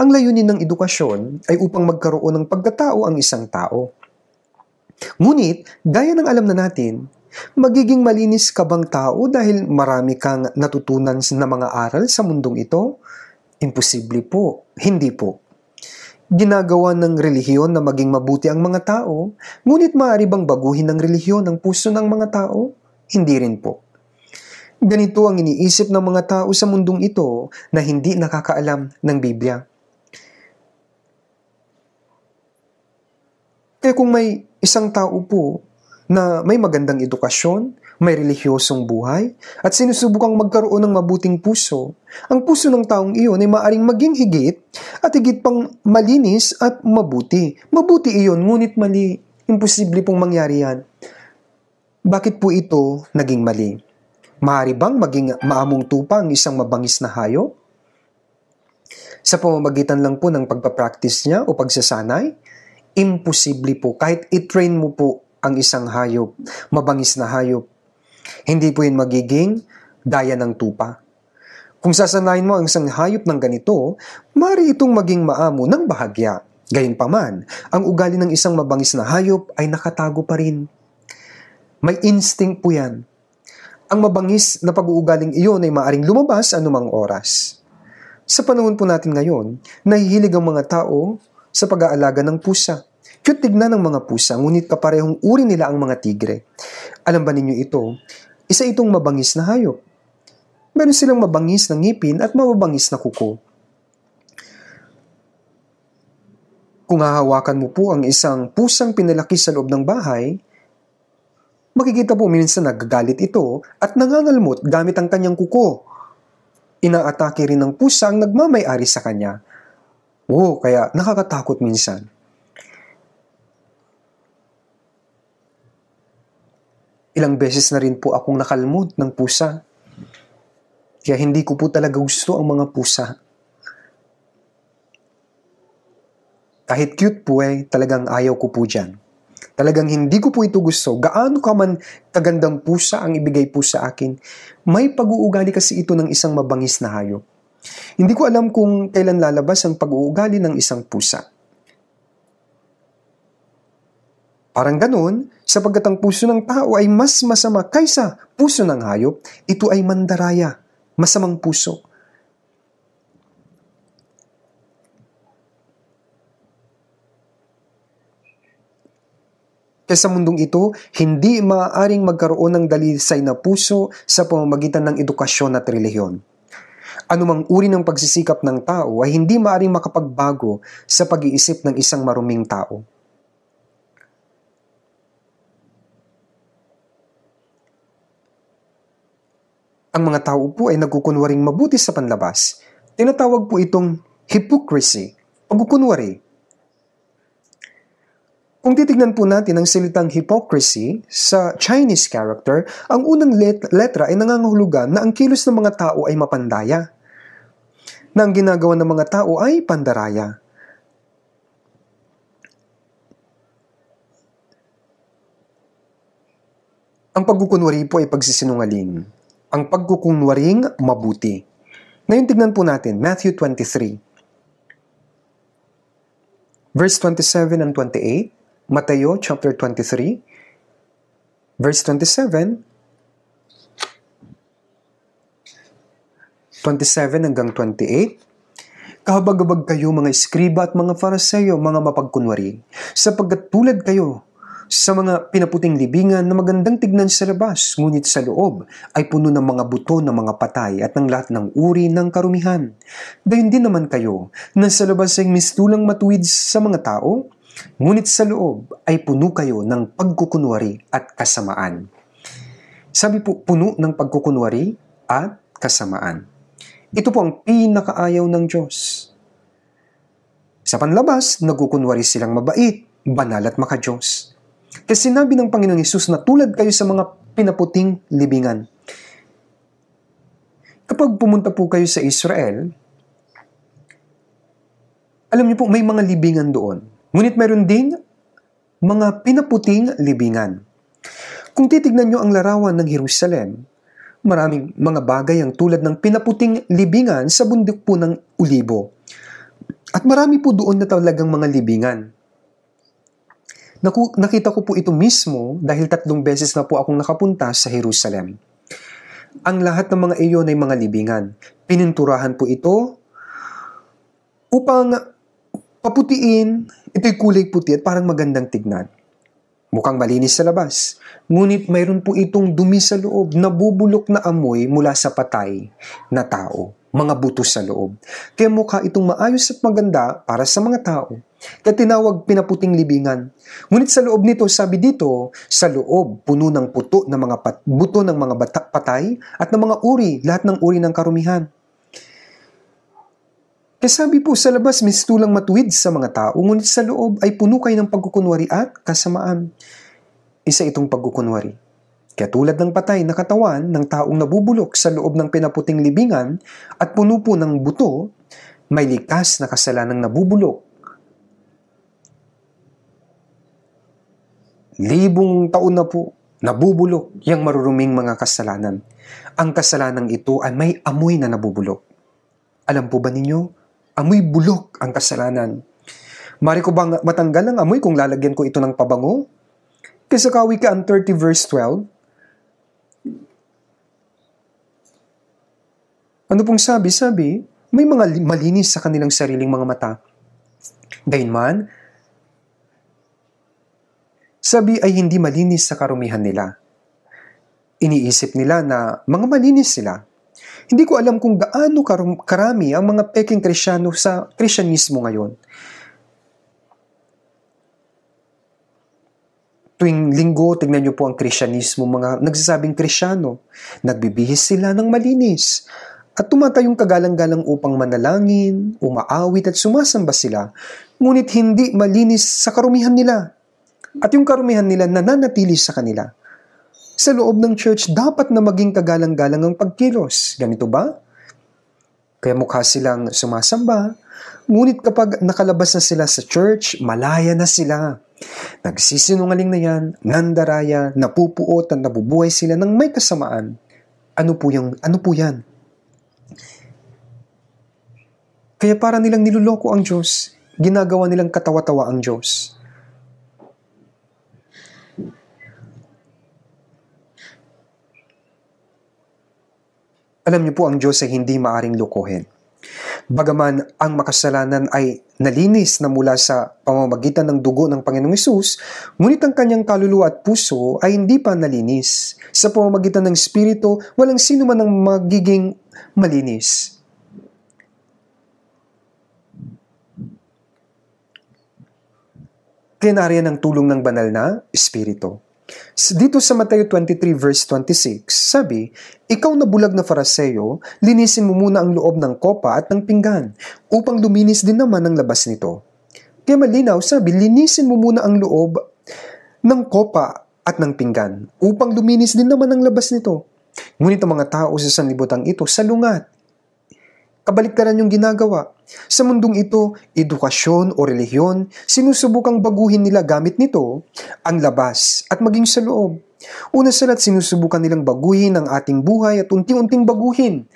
Ang layunin ng edukasyon ay upang magkaroon ng pagkatao ang isang tao. Ngunit, gaya ng alam na natin, magiging malinis ka bang tao dahil marami kang natutunan na mga aral sa mundong ito? Imposible po. Hindi po ginagawa ng relihiyon na maging mabuti ang mga tao, ngunit maaari bang baguhin ng relihiyon ang puso ng mga tao? Hindi rin po. Ganito ang iniisip ng mga tao sa mundong ito na hindi nakakaalam ng Biblia. Kaya eh, kung may isang tao po na may magandang edukasyon, may relihiyosong buhay, at sinusubukang magkaroon ng mabuting puso, ang puso ng taong iyon ay maaring maging higit at higit pang malinis at mabuti. Mabuti iyon, ngunit mali. Imposible pong mangyari yan. Bakit po ito naging mali? Maari bang maging maamong tupa ang isang mabangis na hayo? Sa pamamagitan lang po ng pagpapractice niya o pagsasanay, imposible po kahit itrain mo po ang isang hayop, mabangis na hayop. Hindi po yun magiging daya ng tupa. Kung sasanayin mo ang isang hayop ng ganito, mari itong maging maamo ng bahagya. Gayunpaman, ang ugali ng isang mabangis na hayop ay nakatago pa rin. May instinct po yan. Ang mabangis na pag-uugaling iyon ay maaring lumabas anumang oras. Sa panahon po natin ngayon, nahihilig ang mga tao sa pag-aalaga ng pusa. Cute tignan ng mga pusa, ngunit kaparehong uri nila ang mga tigre. Alam ba ninyo ito? Isa itong mabangis na hayop. Meron silang mabangis na ngipin at mababangis na kuko. Kung hahawakan mo po ang isang pusang pinalaki sa loob ng bahay, makikita po minsan nagagalit ito at nangangalmot gamit ang kanyang kuko. Inaatake rin ng pusa ang ari sa kanya. Oo, kaya nakakatakot minsan. Ilang beses na rin po akong nakalmod ng pusa. Kaya hindi ko po talaga gusto ang mga pusa. Kahit cute po eh, talagang ayaw ko po dyan. Talagang hindi ko po ito gusto. Gaano ka man kagandang pusa ang ibigay po sa akin, may pag-uugali kasi ito ng isang mabangis na hayop. Hindi ko alam kung kailan lalabas ang pag-uugali ng isang pusa. Parang ganun, sapagkat ang puso ng tao ay mas masama kaysa puso ng hayop, ito ay mandaraya, masamang puso. Kaya sa mundong ito, hindi maaaring magkaroon ng dalisay na puso sa pamamagitan ng edukasyon at relihiyon. Anumang uri ng pagsisikap ng tao ay hindi maaaring makapagbago sa pag-iisip ng isang maruming tao. Ang mga tao po ay nagkukunwaring mabuti sa panlabas. Tinatawag po itong hypocrisy, pagkukunwari. Kung titignan po natin ang salitang hypocrisy sa Chinese character, ang unang let- letra ay nangangahulugan na ang kilos ng mga tao ay mapandaya, na ang ginagawa ng mga tao ay pandaraya. Ang pagkukunwari po ay pagsisinungaling ang pagkukunwaring mabuti. Ngayon tignan po natin, Matthew 23. Verse 27 and 28, Mateo chapter 23, verse 27, 27 hanggang 28, Kahabag-abag kayo mga eskriba at mga fariseyo, mga mapagkunwari, sapagkat tulad kayo sa mga pinaputing libingan na magandang tignan sa labas, ngunit sa loob ay puno ng mga buto ng mga patay at ng lahat ng uri ng karumihan. Gayun din naman kayo, na sa labas ay mistulang matuwid sa mga tao, ngunit sa loob ay puno kayo ng pagkukunwari at kasamaan. Sabi po, puno ng pagkukunwari at kasamaan. Ito po ang pinakaayaw ng Diyos. Sa panlabas, nagkukunwari silang mabait, banal at makajos. Kasi sinabi ng Panginoon Yesus na tulad kayo sa mga pinaputing libingan. Kapag pumunta po kayo sa Israel, alam niyo po, may mga libingan doon. Ngunit meron din mga pinaputing libingan. Kung titignan niyo ang larawan ng Jerusalem, maraming mga bagay ang tulad ng pinaputing libingan sa bundok po ng Ulibo. At marami po doon na talagang mga libingan. Naku- nakita ko po ito mismo dahil tatlong beses na po akong nakapunta sa Jerusalem. Ang lahat ng mga iyon ay mga libingan. Pininturahan po ito upang paputiin, ito'y kulay puti at parang magandang tignan. Mukhang malinis sa labas. Ngunit mayroon po itong dumi sa loob, nabubulok na amoy mula sa patay na tao mga buto sa loob. Kaya mukha itong maayos at maganda para sa mga tao. Kaya tinawag pinaputing libingan. Ngunit sa loob nito, sabi dito, sa loob, puno ng puto ng mga pat- buto ng mga bata- patay at ng mga uri, lahat ng uri ng karumihan. Kaya sabi po sa labas, mistulang matuwid sa mga tao, ngunit sa loob ay puno kayo ng pagkukunwari at kasamaan. Isa itong pagkukunwari. Katulad ng patay na katawan ng taong nabubulok sa loob ng pinaputing libingan at puno po ng buto, may likas na kasalanang nabubulok. Libong taon na po nabubulok yung maruruming mga kasalanan. Ang kasalanang ito ay may amoy na nabubulok. Alam po ba ninyo? Amoy bulok ang kasalanan. Mari ko bang matanggal ang amoy kung lalagyan ko ito ng pabango? Kasi kawi 30 verse 12, Ano pong sabi? Sabi, may mga malinis sa kanilang sariling mga mata. Gayunman, sabi ay hindi malinis sa karumihan nila. Iniisip nila na mga malinis sila. Hindi ko alam kung gaano karami ang mga peking krisyano sa krisyanismo ngayon. Tuwing linggo, tignan niyo po ang krisyanismo, mga nagsasabing krisyano. Nagbibihis sila ng malinis. At tumatayong kagalang-galang upang manalangin, umaawit at sumasamba sila, ngunit hindi malinis sa karumihan nila. At yung karumihan nila nananatili sa kanila. Sa loob ng church, dapat na maging kagalang-galang ang pagkilos. Ganito ba? Kaya mukha silang sumasamba, ngunit kapag nakalabas na sila sa church, malaya na sila. Nagsisinungaling na yan, nandaraya, napupuot at nabubuhay sila ng may kasamaan. Ano po, yung, ano po yan? Kaya para nilang niluloko ang Diyos, ginagawa nilang katawa-tawa ang Diyos. Alam niyo po, ang Diyos ay hindi maaring lukuhin. Bagaman ang makasalanan ay nalinis na mula sa pamamagitan ng dugo ng Panginoong Isus, ngunit ang kanyang kaluluwa at puso ay hindi pa nalinis. Sa pamamagitan ng Espiritu, walang sino man ang magiging malinis. Klinarya ng tulong ng banal na Espiritu. Dito sa Mateo 23 verse 26, sabi, Ikaw na bulag na fariseyo, linisin mo muna ang loob ng kopa at ng pinggan, upang luminis din naman ang labas nito. Kaya malinaw, sabi, linisin mo muna ang loob ng kopa at ng pinggan, upang luminis din naman ang labas nito. Ngunit ang mga tao sa sanlibutan ito salungat, kabaliktaran yung ginagawa. Sa mundong ito, edukasyon o relihiyon, sinusubukang baguhin nila gamit nito ang labas at maging sa loob. Una sa lahat, sinusubukan nilang baguhin ang ating buhay at unti-unting baguhin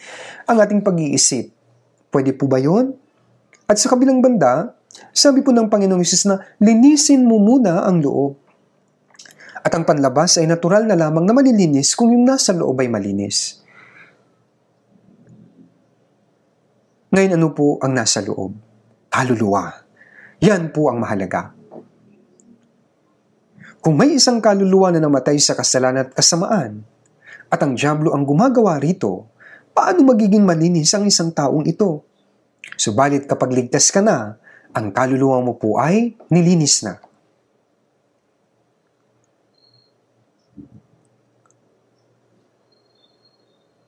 ang ating pag-iisip. Pwede po ba yon? At sa kabilang banda, sabi po ng Panginoong Isis na linisin mo muna ang loob. At ang panlabas ay natural na lamang na malilinis kung yung nasa loob ay malinis. Ngayon ano po ang nasa loob? Kaluluwa. Yan po ang mahalaga. Kung may isang kaluluwa na namatay sa kasalanan at kasamaan, at ang Diablo ang gumagawa rito, paano magiging malinis ang isang taong ito? Subalit kapag ligtas ka na, ang kaluluwa mo po ay nilinis na.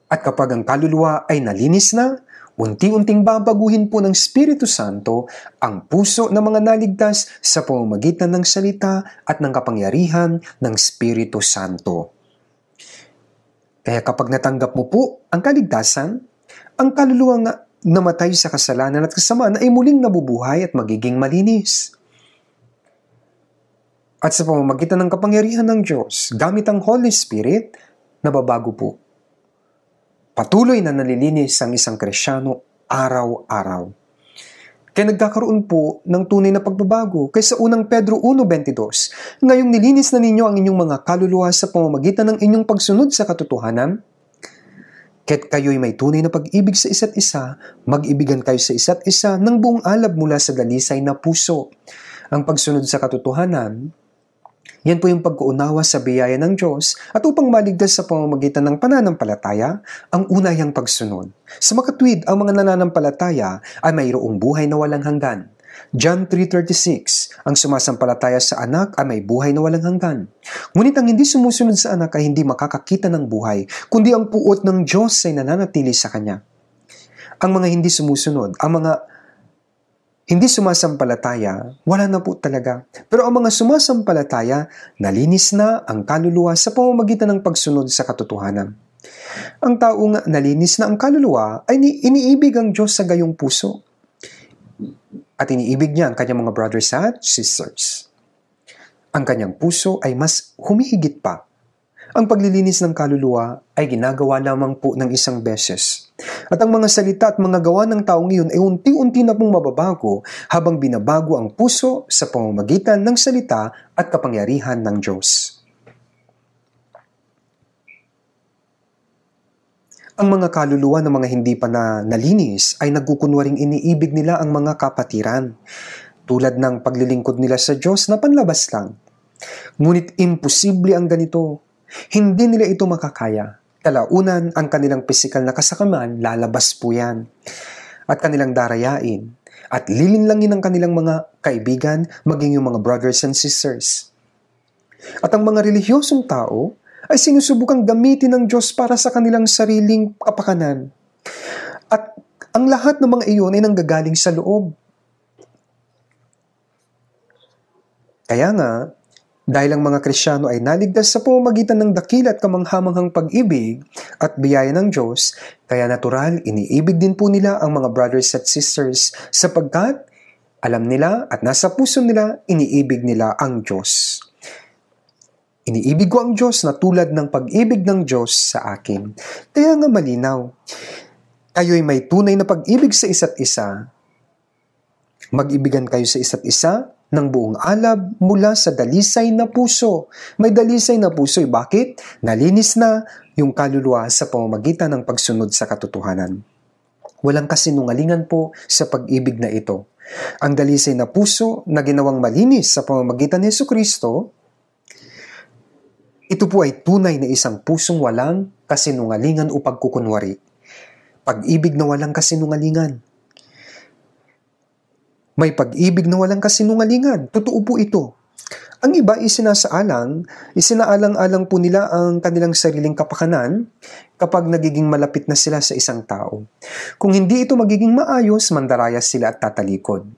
At kapag ang kaluluwa ay nalinis na, unti-unting babaguhin po ng Espiritu Santo ang puso ng mga naligtas sa pamamagitan ng salita at ng kapangyarihan ng Espiritu Santo. Kaya kapag natanggap mo po ang kaligtasan, ang kaluluwa nga namatay sa kasalanan at kasamaan ay muling nabubuhay at magiging malinis. At sa pamamagitan ng kapangyarihan ng Diyos, gamit ang Holy Spirit, nababago po Patuloy na nalilinis ang isang krisyano araw-araw. Kaya nagkakaroon po ng tunay na pagbabago kaysa unang Pedro 1.22. Ngayong nilinis na ninyo ang inyong mga kaluluwa sa pamamagitan ng inyong pagsunod sa katotohanan, Ket kayo'y may tunay na pag-ibig sa isa't isa, mag-ibigan kayo sa isa't isa ng buong alab mula sa dalisay na puso. Ang pagsunod sa katotohanan yan po yung pag-uunawa sa biyaya ng Diyos at upang maligtas sa pamamagitan ng pananampalataya, ang unayang pagsunod. Sa makatwid, ang mga nananampalataya ay mayroong buhay na walang hanggan. John 3.36, ang sumasampalataya sa anak ay may buhay na walang hanggan. Ngunit ang hindi sumusunod sa anak ay hindi makakakita ng buhay, kundi ang puot ng Diyos ay nananatili sa kanya. Ang mga hindi sumusunod, ang mga hindi sumasampalataya, wala na po talaga. Pero ang mga sumasampalataya, nalinis na ang kaluluwa sa pamamagitan ng pagsunod sa katotohanan. Ang taong nalinis na ang kaluluwa ay iniibig ang Diyos sa gayong puso. At iniibig niya ang kanyang mga brothers and sisters. Ang kanyang puso ay mas humihigit pa. Ang paglilinis ng kaluluwa ay ginagawa lamang po ng isang beses at ang mga salita at mga gawa ng taong iyon ay unti-unti na pong mababago habang binabago ang puso sa pamamagitan ng salita at kapangyarihan ng Diyos. Ang mga kaluluwa ng mga hindi pa na nalinis ay nagkukunwaring iniibig nila ang mga kapatiran, tulad ng paglilingkod nila sa Diyos na panlabas lang. Ngunit imposible ang ganito. Hindi nila ito makakaya kalaunan ang kanilang pisikal na kasakaman, lalabas po yan. At kanilang darayain. At lilinlangin ang kanilang mga kaibigan, maging yung mga brothers and sisters. At ang mga relihiyosong tao ay sinusubukang gamitin ng Diyos para sa kanilang sariling kapakanan. At ang lahat ng mga iyon ay nanggagaling sa loob. Kaya nga, dahil ang mga Krisyano ay naligtas sa pamamagitan ng dakila at kamanghamanghang pag-ibig at biyaya ng Diyos, kaya natural iniibig din po nila ang mga brothers at sisters sapagkat alam nila at nasa puso nila iniibig nila ang Diyos. Iniibig ko ang Diyos na tulad ng pag-ibig ng Diyos sa akin. Kaya nga malinaw, kayo'y may tunay na pag-ibig sa isa't isa. Mag-ibigan kayo sa isa't isa ng buong alab mula sa dalisay na puso. May dalisay na puso. Bakit? Nalinis na yung kaluluwa sa pamamagitan ng pagsunod sa katotohanan. Walang kasinungalingan po sa pag-ibig na ito. Ang dalisay na puso na ginawang malinis sa pamamagitan ni Yesu Kristo, ito po ay tunay na isang pusong walang kasinungalingan o pagkukunwari. Pag-ibig na walang kasinungalingan, may pag-ibig na walang kasinungalingan. Totoo po ito. Ang iba ay isinasaalang, isinaalang-alang po nila ang kanilang sariling kapakanan kapag nagiging malapit na sila sa isang tao. Kung hindi ito magiging maayos, mandaraya sila at tatalikod.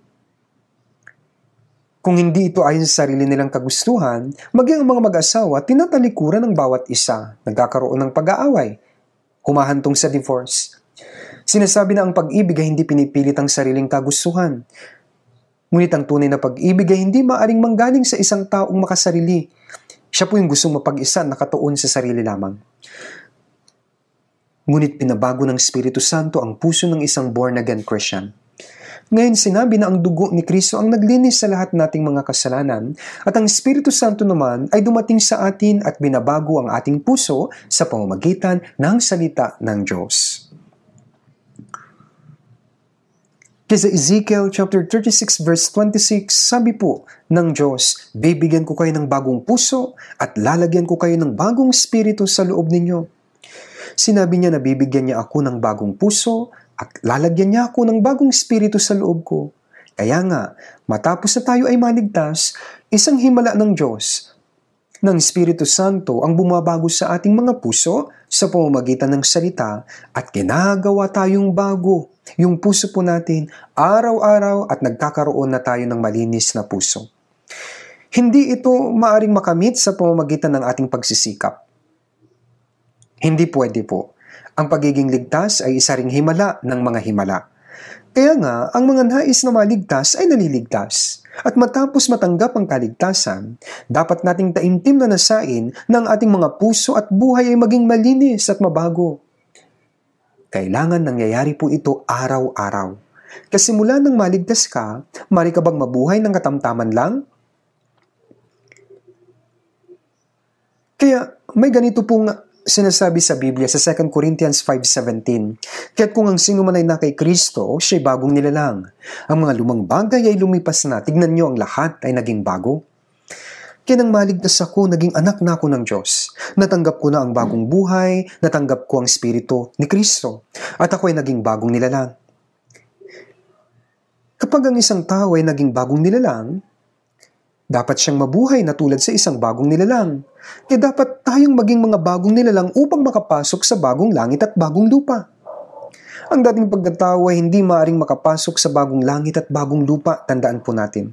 Kung hindi ito ayon sa sarili nilang kagustuhan, maging ang mga mag-asawa, tinatalikuran ng bawat isa, nagkakaroon ng pag-aaway, humahantong sa divorce. Sinasabi na ang pag-ibig ay hindi pinipilit ang sariling kagustuhan, Ngunit ang tunay na pag-ibig ay hindi maaring manggaling sa isang taong makasarili. Siya po yung gustong mapag-isa nakatuon sa sarili lamang. Ngunit pinabago ng Espiritu Santo ang puso ng isang born-again Christian. Ngayon sinabi na ang dugo ni Kristo ang naglinis sa lahat nating mga kasalanan at ang Espiritu Santo naman ay dumating sa atin at binabago ang ating puso sa pamamagitan ng salita ng Diyos. Kisa Ezekiel chapter 36 verse 26, sabi po ng Diyos, bibigyan ko kayo ng bagong puso at lalagyan ko kayo ng bagong spirito sa loob ninyo. Sinabi niya na bibigyan niya ako ng bagong puso at lalagyan niya ako ng bagong spirito sa loob ko. Kaya nga, matapos na tayo ay maligtas, isang himala ng Diyos ng Espiritu Santo ang bumabago sa ating mga puso sa pamamagitan ng salita at ginagawa tayong bago yung puso po natin araw-araw at nagkakaroon na tayo ng malinis na puso. Hindi ito maaring makamit sa pamamagitan ng ating pagsisikap. Hindi pwede po. Ang pagiging ligtas ay isa ring himala ng mga himala. Kaya nga, ang mga nais na maligtas ay naliligtas. At matapos matanggap ang kaligtasan, dapat nating taimtim na nasain na ating mga puso at buhay ay maging malinis at mabago. Kailangan nangyayari po ito araw-araw. Kasi mula nang maligtas ka, mari ka bang mabuhay ng katamtaman lang? Kaya may ganito pong sinasabi sa Biblia sa 2 Corinthians 5.17. Kaya't kung ang sino man ay na kay Kristo, siya'y bagong nilalang. Ang mga lumang bagay ay lumipas na. Tignan niyo ang lahat ay naging bago. Kaya nang maligtas ako, naging anak na ako ng Diyos. Natanggap ko na ang bagong buhay, natanggap ko ang Espiritu ni Kristo, at ako ay naging bagong nilalang. Kapag ang isang tao ay naging bagong nilalang, dapat siyang mabuhay na tulad sa isang bagong nilalang. E dapat tayong maging mga bagong nilalang upang makapasok sa bagong langit at bagong lupa. Ang dating pagkatao ay hindi maaring makapasok sa bagong langit at bagong lupa, tandaan po natin.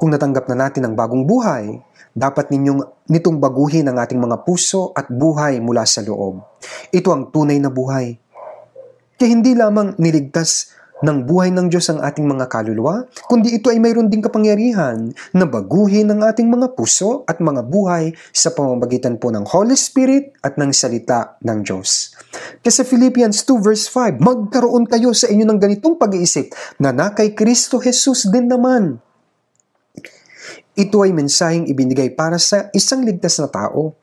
Kung natanggap na natin ang bagong buhay, dapat ninyong nitong baguhin ang ating mga puso at buhay mula sa loob. Ito ang tunay na buhay. Kaya hindi lamang niligtas ng buhay ng Diyos ang ating mga kaluluwa, kundi ito ay mayroon ding kapangyarihan na baguhin ang ating mga puso at mga buhay sa pamamagitan po ng Holy Spirit at ng salita ng Diyos. Kasi sa Philippians 2 verse 5, magkaroon kayo sa inyo ng ganitong pag-iisip na na kay Kristo Jesus din naman ito ay mensaheng ibinigay para sa isang ligtas na tao,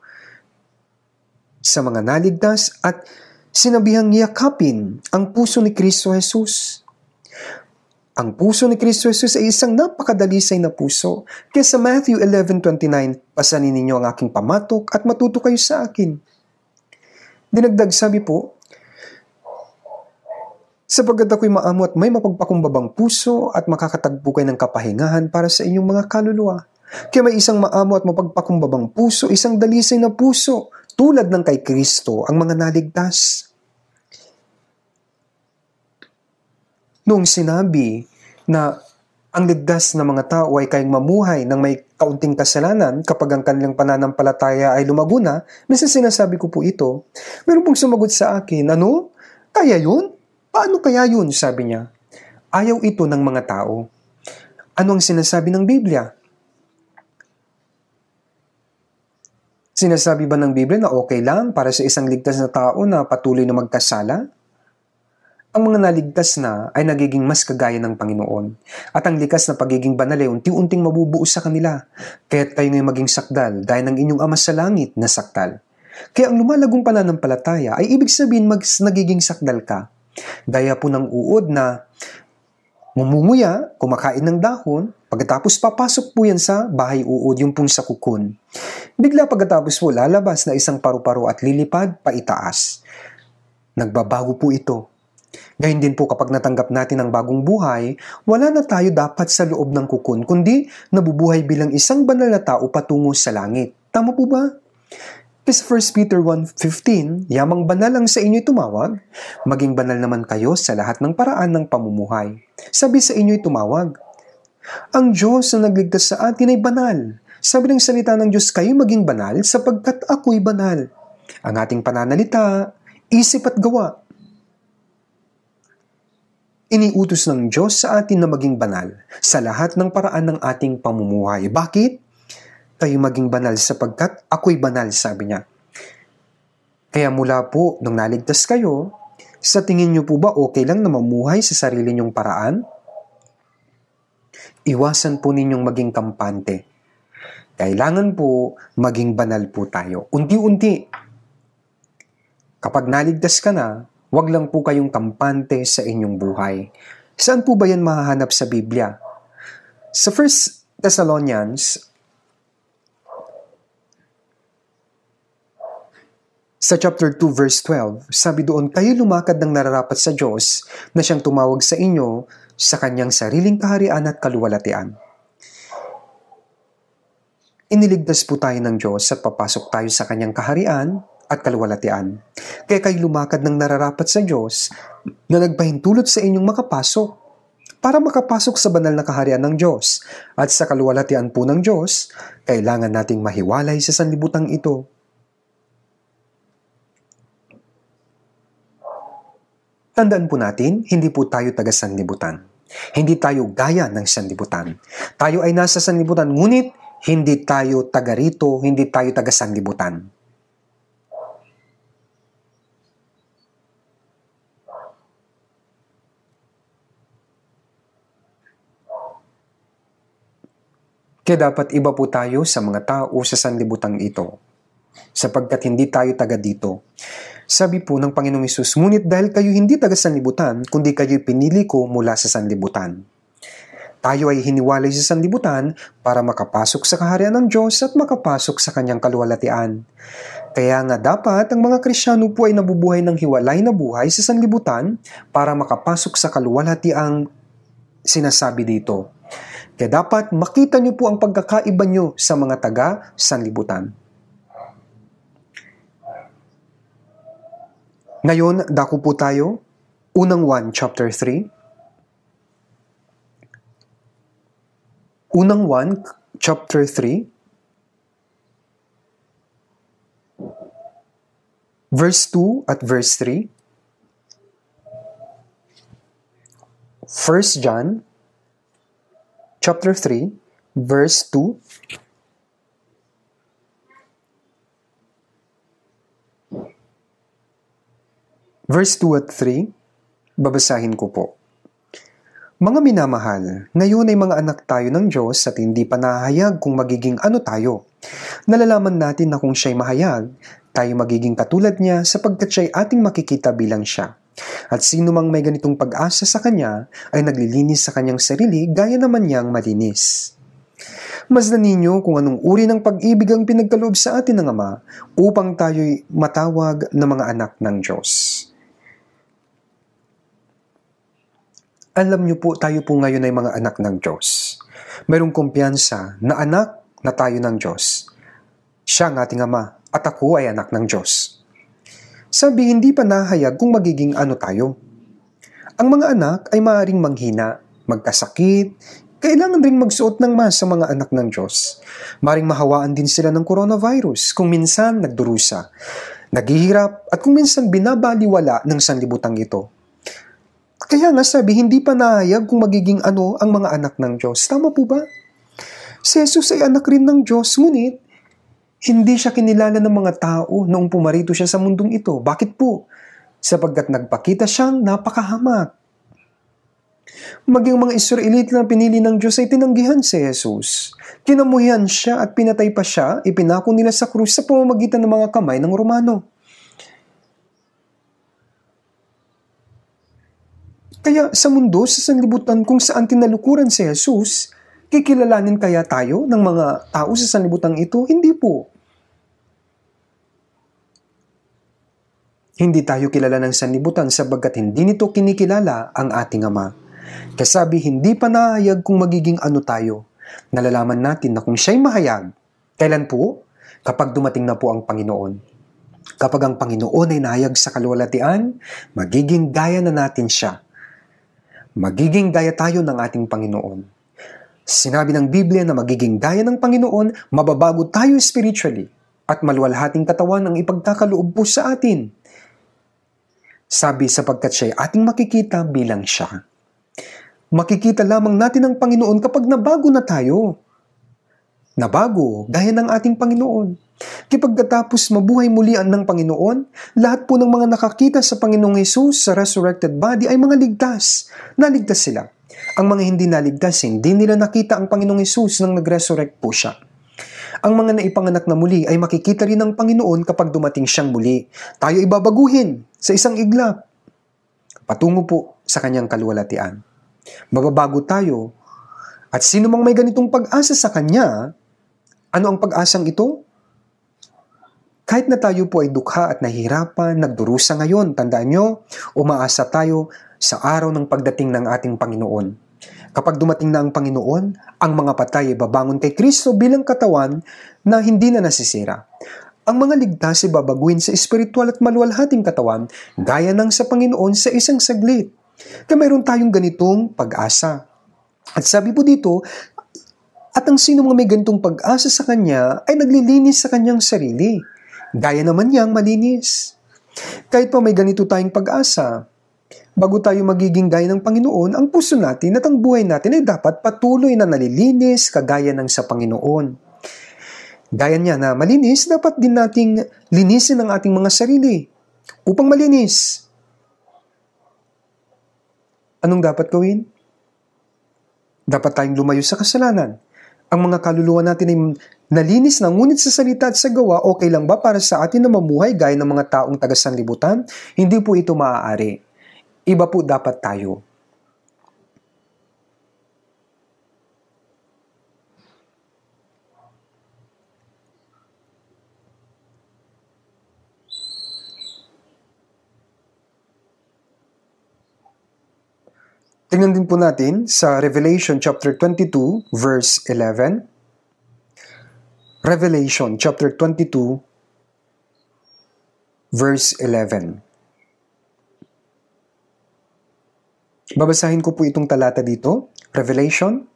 sa mga naligtas at sinabihang yakapin ang puso ni Kristo Jesus. Ang puso ni Kristo Jesus ay isang napakadalisay na puso. Kaya sa Matthew 11.29, pasanin ninyo ang aking pamatok at matuto kayo sa akin. Dinagdag sabi po, sapagkat ako'y maamo at may mapagpakumbabang puso at makakatagpo kayo ng kapahingahan para sa inyong mga kaluluwa. Kaya may isang maamo at mapagpakumbabang puso, isang dalisay na puso, tulad ng kay Kristo ang mga naligtas. Noong sinabi na ang ligtas ng mga tao ay kayang mamuhay ng may kaunting kasalanan kapag ang kanilang pananampalataya ay lumaguna, minsan sinasabi ko po ito, meron pong sumagot sa akin, ano? Kaya yun? Paano kaya yun? Sabi niya. Ayaw ito ng mga tao. Ano ang sinasabi ng Biblia? Sinasabi ba ng Biblia na okay lang para sa isang ligtas na tao na patuloy na magkasala? Ang mga naligtas na ay nagiging mas kagaya ng Panginoon. At ang likas na pagiging banal ay unti-unting mabubuo sa kanila. Kaya't kayo ngayon maging sakdal dahil ng inyong ama sa langit na saktal. Kaya ang lumalagong pananampalataya ay ibig sabihin mag nagiging sakdal ka Gaya po ng uod na mumunguya, kumakain ng dahon, pagkatapos papasok po yan sa bahay uod, yung pong sa kukun. Bigla pagkatapos po lalabas na isang paru-paro at lilipad pa itaas. Nagbabago po ito. Gayun din po kapag natanggap natin ang bagong buhay, wala na tayo dapat sa loob ng kukun, kundi nabubuhay bilang isang banal na tao patungo sa langit. Tama po ba? 1 Peter 1.15, Yamang banal ang sa inyo'y tumawag, maging banal naman kayo sa lahat ng paraan ng pamumuhay. Sabi sa inyo'y tumawag. Ang Diyos na nagligtas sa atin ay banal. Sabi ng salita ng Diyos, kayo maging banal sapagkat ako'y banal. Ang ating pananalita, isip at gawa. Iniutos ng Diyos sa atin na maging banal sa lahat ng paraan ng ating pamumuhay. Bakit? kayo maging banal sapagkat ako'y banal, sabi niya. Kaya mula po, nung naligtas kayo, sa tingin niyo po ba okay lang na mamuhay sa sarili niyong paraan? Iwasan po ninyong maging kampante. Kailangan po maging banal po tayo. Unti-unti. Kapag naligtas ka na, wag lang po kayong kampante sa inyong buhay. Saan po ba yan mahahanap sa Biblia? Sa 1 Thessalonians Sa chapter 2 verse 12, sabi doon, kayo lumakad ng nararapat sa Diyos na siyang tumawag sa inyo sa kanyang sariling kaharian at kaluwalatian. Iniligtas po tayo ng Diyos at papasok tayo sa kanyang kaharian at kaluwalatian. Kaya kayo lumakad ng nararapat sa Diyos na nagpahintulot sa inyong makapasok para makapasok sa banal na kaharian ng Diyos at sa kaluwalatian po ng Diyos, kailangan nating mahiwalay sa sanlibutan ito Tandaan po natin, hindi po tayo taga-sanlibutan. Hindi tayo gaya ng sanlibutan. Tayo ay nasa sanlibutan, ngunit hindi tayo taga rito, hindi tayo taga-sanlibutan. Kaya dapat iba po tayo sa mga tao sa sanlibutan ito, sapagkat hindi tayo taga dito. Sabi po ng Panginoong Isus, ngunit dahil kayo hindi taga sanlibutan, kundi kayo pinili ko mula sa sanlibutan. Tayo ay hiniwalay sa sanlibutan para makapasok sa kaharian ng Diyos at makapasok sa kanyang kalwalatian. Kaya nga dapat ang mga Krisyano po ay nabubuhay ng hiwalay na buhay sa sanlibutan para makapasok sa kalwalatiang sinasabi dito. Kaya dapat makita niyo po ang pagkakaiba niyo sa mga taga sanlibutan. Ngayon, dako po tayo. Unang 1, chapter 3. Unang 1, chapter 3, verse 2 at verse 3. 1 John chapter 3 verse 2 Verse 2 at 3, babasahin ko po. Mga minamahal, ngayon ay mga anak tayo ng Diyos at hindi pa nahahayag kung magiging ano tayo. Nalalaman natin na kung siya'y mahayag, tayo magiging katulad niya sapagkat siya'y ating makikita bilang siya. At sino mang may ganitong pag-asa sa kanya ay naglilinis sa kanyang sarili gaya naman niyang malinis. Masdan ninyo kung anong uri ng pag-ibig ang pinagkaloob sa atin ng Ama upang tayo'y matawag na mga anak ng Diyos. Alam niyo po, tayo po ngayon ay mga anak ng Diyos. Merong kumpiyansa na anak na tayo ng Diyos. Siya ang ating ama at ako ay anak ng Diyos. Sabi, hindi pa nahayag kung magiging ano tayo. Ang mga anak ay maaaring manghina, magkasakit, kailangan ring magsuot ng mask sa mga anak ng Diyos. Maring mahawaan din sila ng coronavirus kung minsan nagdurusa, naghihirap at kung minsan binabaliwala ng sanlibutan ito. Kaya nga sabi, hindi pa nahayag kung magiging ano ang mga anak ng Diyos. Tama po ba? Si Jesus ay anak rin ng Diyos, ngunit hindi siya kinilala ng mga tao noong pumarito siya sa mundong ito. Bakit po? Sapagkat nagpakita siyang napakahamak. Maging mga Israelite na pinili ng Diyos ay tinanggihan si Jesus. Kinamuhian siya at pinatay pa siya, ipinako nila sa krus sa pamamagitan ng mga kamay ng Romano. Kaya sa mundo, sa sanlibutan kung saan tinalukuran si Jesus, kikilalanin kaya tayo ng mga tao sa sanlibutan ito? Hindi po. Hindi tayo kilala ng sanlibutan sabagkat hindi nito kinikilala ang ating Ama. Kasabi, hindi pa nahayag kung magiging ano tayo. Nalalaman natin na kung siya'y mahayag, kailan po? Kapag dumating na po ang Panginoon. Kapag ang Panginoon ay nahayag sa kaluwalatian, magiging gaya na natin siya magiging gaya tayo ng ating Panginoon. Sinabi ng Biblia na magiging gaya ng Panginoon, mababago tayo spiritually at maluwalhating katawan ang ipagkakaloob po sa atin. Sabi sapagkat siya ating makikita bilang siya. Makikita lamang natin ang Panginoon kapag nabago na tayo na bago dahil ng ating Panginoon. Kipagkatapos mabuhay muli ang ng Panginoon, lahat po ng mga nakakita sa Panginoong Yesus sa resurrected body ay mga ligtas. Naligtas sila. Ang mga hindi naligtas, hindi nila nakita ang Panginoong Yesus nang nag-resurrect po siya. Ang mga naipanganak na muli ay makikita rin ng Panginoon kapag dumating siyang muli. Tayo ibabaguhin sa isang iglap. Patungo po sa kanyang kaluwalatian. Mababago tayo at sino mang may ganitong pag-asa sa kanya ano ang pag-asang ito? Kahit na tayo po ay dukha at nahihirapan, nagdurusa ngayon, tandaan nyo, umaasa tayo sa araw ng pagdating ng ating Panginoon. Kapag dumating na ang Panginoon, ang mga patay ay babangon kay Kristo bilang katawan na hindi na nasisira. Ang mga ligtas ay babaguin sa espiritual at maluwalhating katawan gaya ng sa Panginoon sa isang saglit. Kaya meron tayong ganitong pag-asa. At sabi po dito, at ang sino mga may gantong pag-asa sa kanya ay naglilinis sa kanyang sarili, gaya naman niyang malinis. Kahit pa may ganito tayong pag-asa, bago tayo magiging gaya ng Panginoon, ang puso natin at ang buhay natin ay dapat patuloy na nalilinis kagaya ng sa Panginoon. Gaya niya na malinis, dapat din nating linisin ang ating mga sarili upang malinis. Anong dapat gawin? Dapat tayong lumayo sa kasalanan ang mga kaluluwa natin ay nalinis na ngunit sa salita at sa gawa, okay lang ba para sa atin na mamuhay gaya ng mga taong taga-sanlibutan? Hindi po ito maaari. Iba po dapat tayo. Tingnan din po natin sa Revelation chapter 22 verse 11. Revelation chapter 22 verse 11. Babasahin ko po itong talata dito, Revelation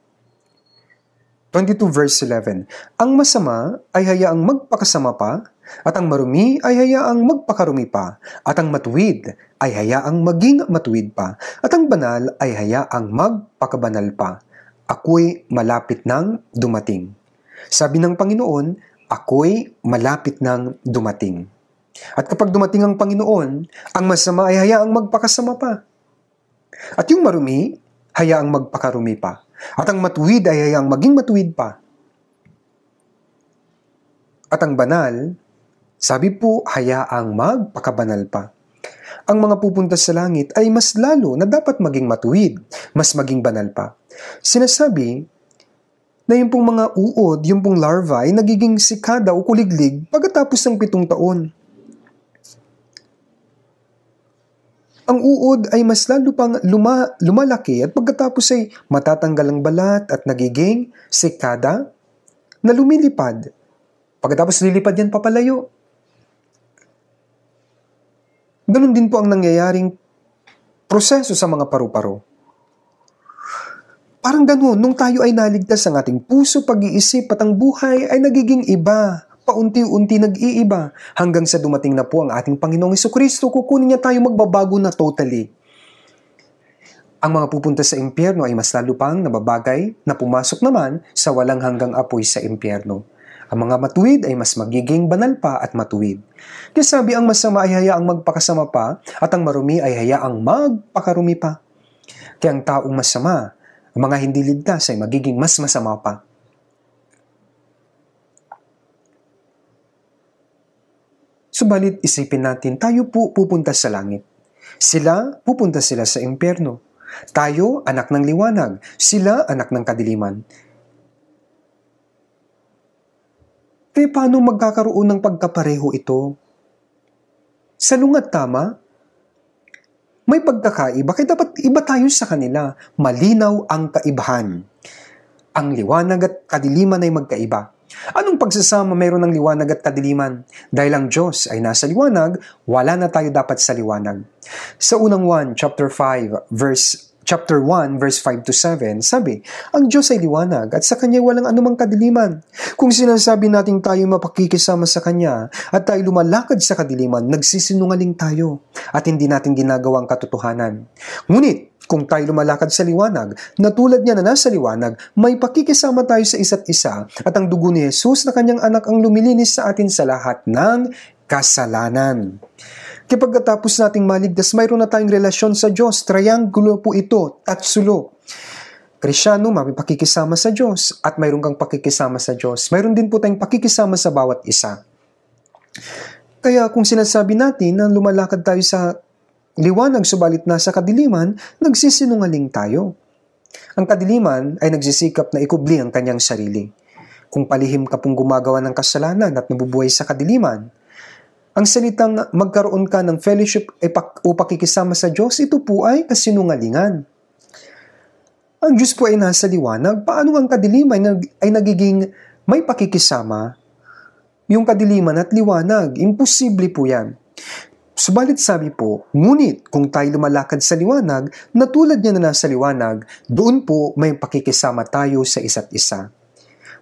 22 verse 11, Ang masama ay hayaang magpakasama pa, at ang marumi ay hayaang magpakarumi pa, at ang matuwid ay hayaang maging matuwid pa, at ang banal ay hayaang magpakabanal pa. Ako'y malapit nang dumating. Sabi ng Panginoon, ako'y malapit nang dumating. At kapag dumating ang Panginoon, ang masama ay hayaang magpakasama pa. At yung marumi, hayaang magpakarumi pa. At ang matuwid ay hayang maging matuwid pa. At ang banal, sabi po, hayaang magpakabanal pa. Ang mga pupunta sa langit ay mas lalo na dapat maging matuwid, mas maging banal pa. Sinasabi na yung pong mga uod, yung pong larva ay nagiging sikada o kuliglig pagkatapos ng pitong taon. Ang uod ay mas lalo pang luma, lumalaki at pagkatapos ay matatanggal ang balat at nagiging sikada na lumilipad. Pagkatapos lilipad yan papalayo. Ganon din po ang nangyayaring proseso sa mga paru-paro. Parang ganun, nung tayo ay naligtas ang ating puso, pag-iisip at ang buhay ay nagiging iba paunti-unti nag-iiba hanggang sa dumating na po ang ating Panginoong Kristo, kukunin niya tayo magbabago na totally. Ang mga pupunta sa impyerno ay mas lalo pang nababagay na pumasok naman sa walang hanggang apoy sa impyerno. Ang mga matuwid ay mas magiging banal pa at matuwid. Kaya sabi ang masama ay hayaang magpakasama pa at ang marumi ay hayaang magpakarumi pa. Kaya ang taong masama, ang mga hindi ligtas ay magiging mas masama pa. Subalit isipin natin, tayo po pupunta sa langit. Sila, pupunta sila sa impyerno. Tayo, anak ng liwanag. Sila, anak ng kadiliman. Kaya eh, paano magkakaroon ng pagkapareho ito? Sa Salungat tama? May pagkakaiba, kaya dapat iba tayo sa kanila. Malinaw ang kaibahan. Ang liwanag at kadiliman ay magkaiba. Anong pagsasama mayroon ng liwanag at kadiliman? Dahil ang Diyos ay nasa liwanag, wala na tayo dapat sa liwanag. Sa unang 1, chapter 5, verse chapter 1, verse 5 to 7, sabi, Ang Diyos ay liwanag at sa Kanya walang anumang kadiliman. Kung sinasabi natin tayo mapakikisama sa Kanya at tayo lumalakad sa kadiliman, nagsisinungaling tayo at hindi natin ginagawang katotohanan. Ngunit, kung tayo lumalakad sa liwanag, na tulad niya na nasa liwanag, may pakikisama tayo sa isa't isa at ang dugo ni Jesus na kanyang anak ang lumilinis sa atin sa lahat ng kasalanan. Kapag Kapagkatapos nating maligtas, mayroon na tayong relasyon sa Diyos. Triangulo po ito, tatsulo. Krisyano, may pakikisama sa Diyos at mayroon kang pakikisama sa Diyos. Mayroon din po tayong pakikisama sa bawat isa. Kaya kung sinasabi natin na lumalakad tayo sa liwanag subalit sa kadiliman, nagsisinungaling tayo. Ang kadiliman ay nagsisikap na ikubli ang kanyang sarili. Kung palihim ka pong gumagawa ng kasalanan at nabubuhay sa kadiliman, ang salitang magkaroon ka ng fellowship o pakikisama sa Diyos, ito po ay kasinungalingan. Ang Diyos po ay nasa liwanag. Paano ang kadiliman ay nagiging may pakikisama? Yung kadiliman at liwanag, imposible po yan. Subalit sabi po, ngunit kung tayo lumalakad sa liwanag, na tulad niya na nasa liwanag, doon po may pakikisama tayo sa isa't isa.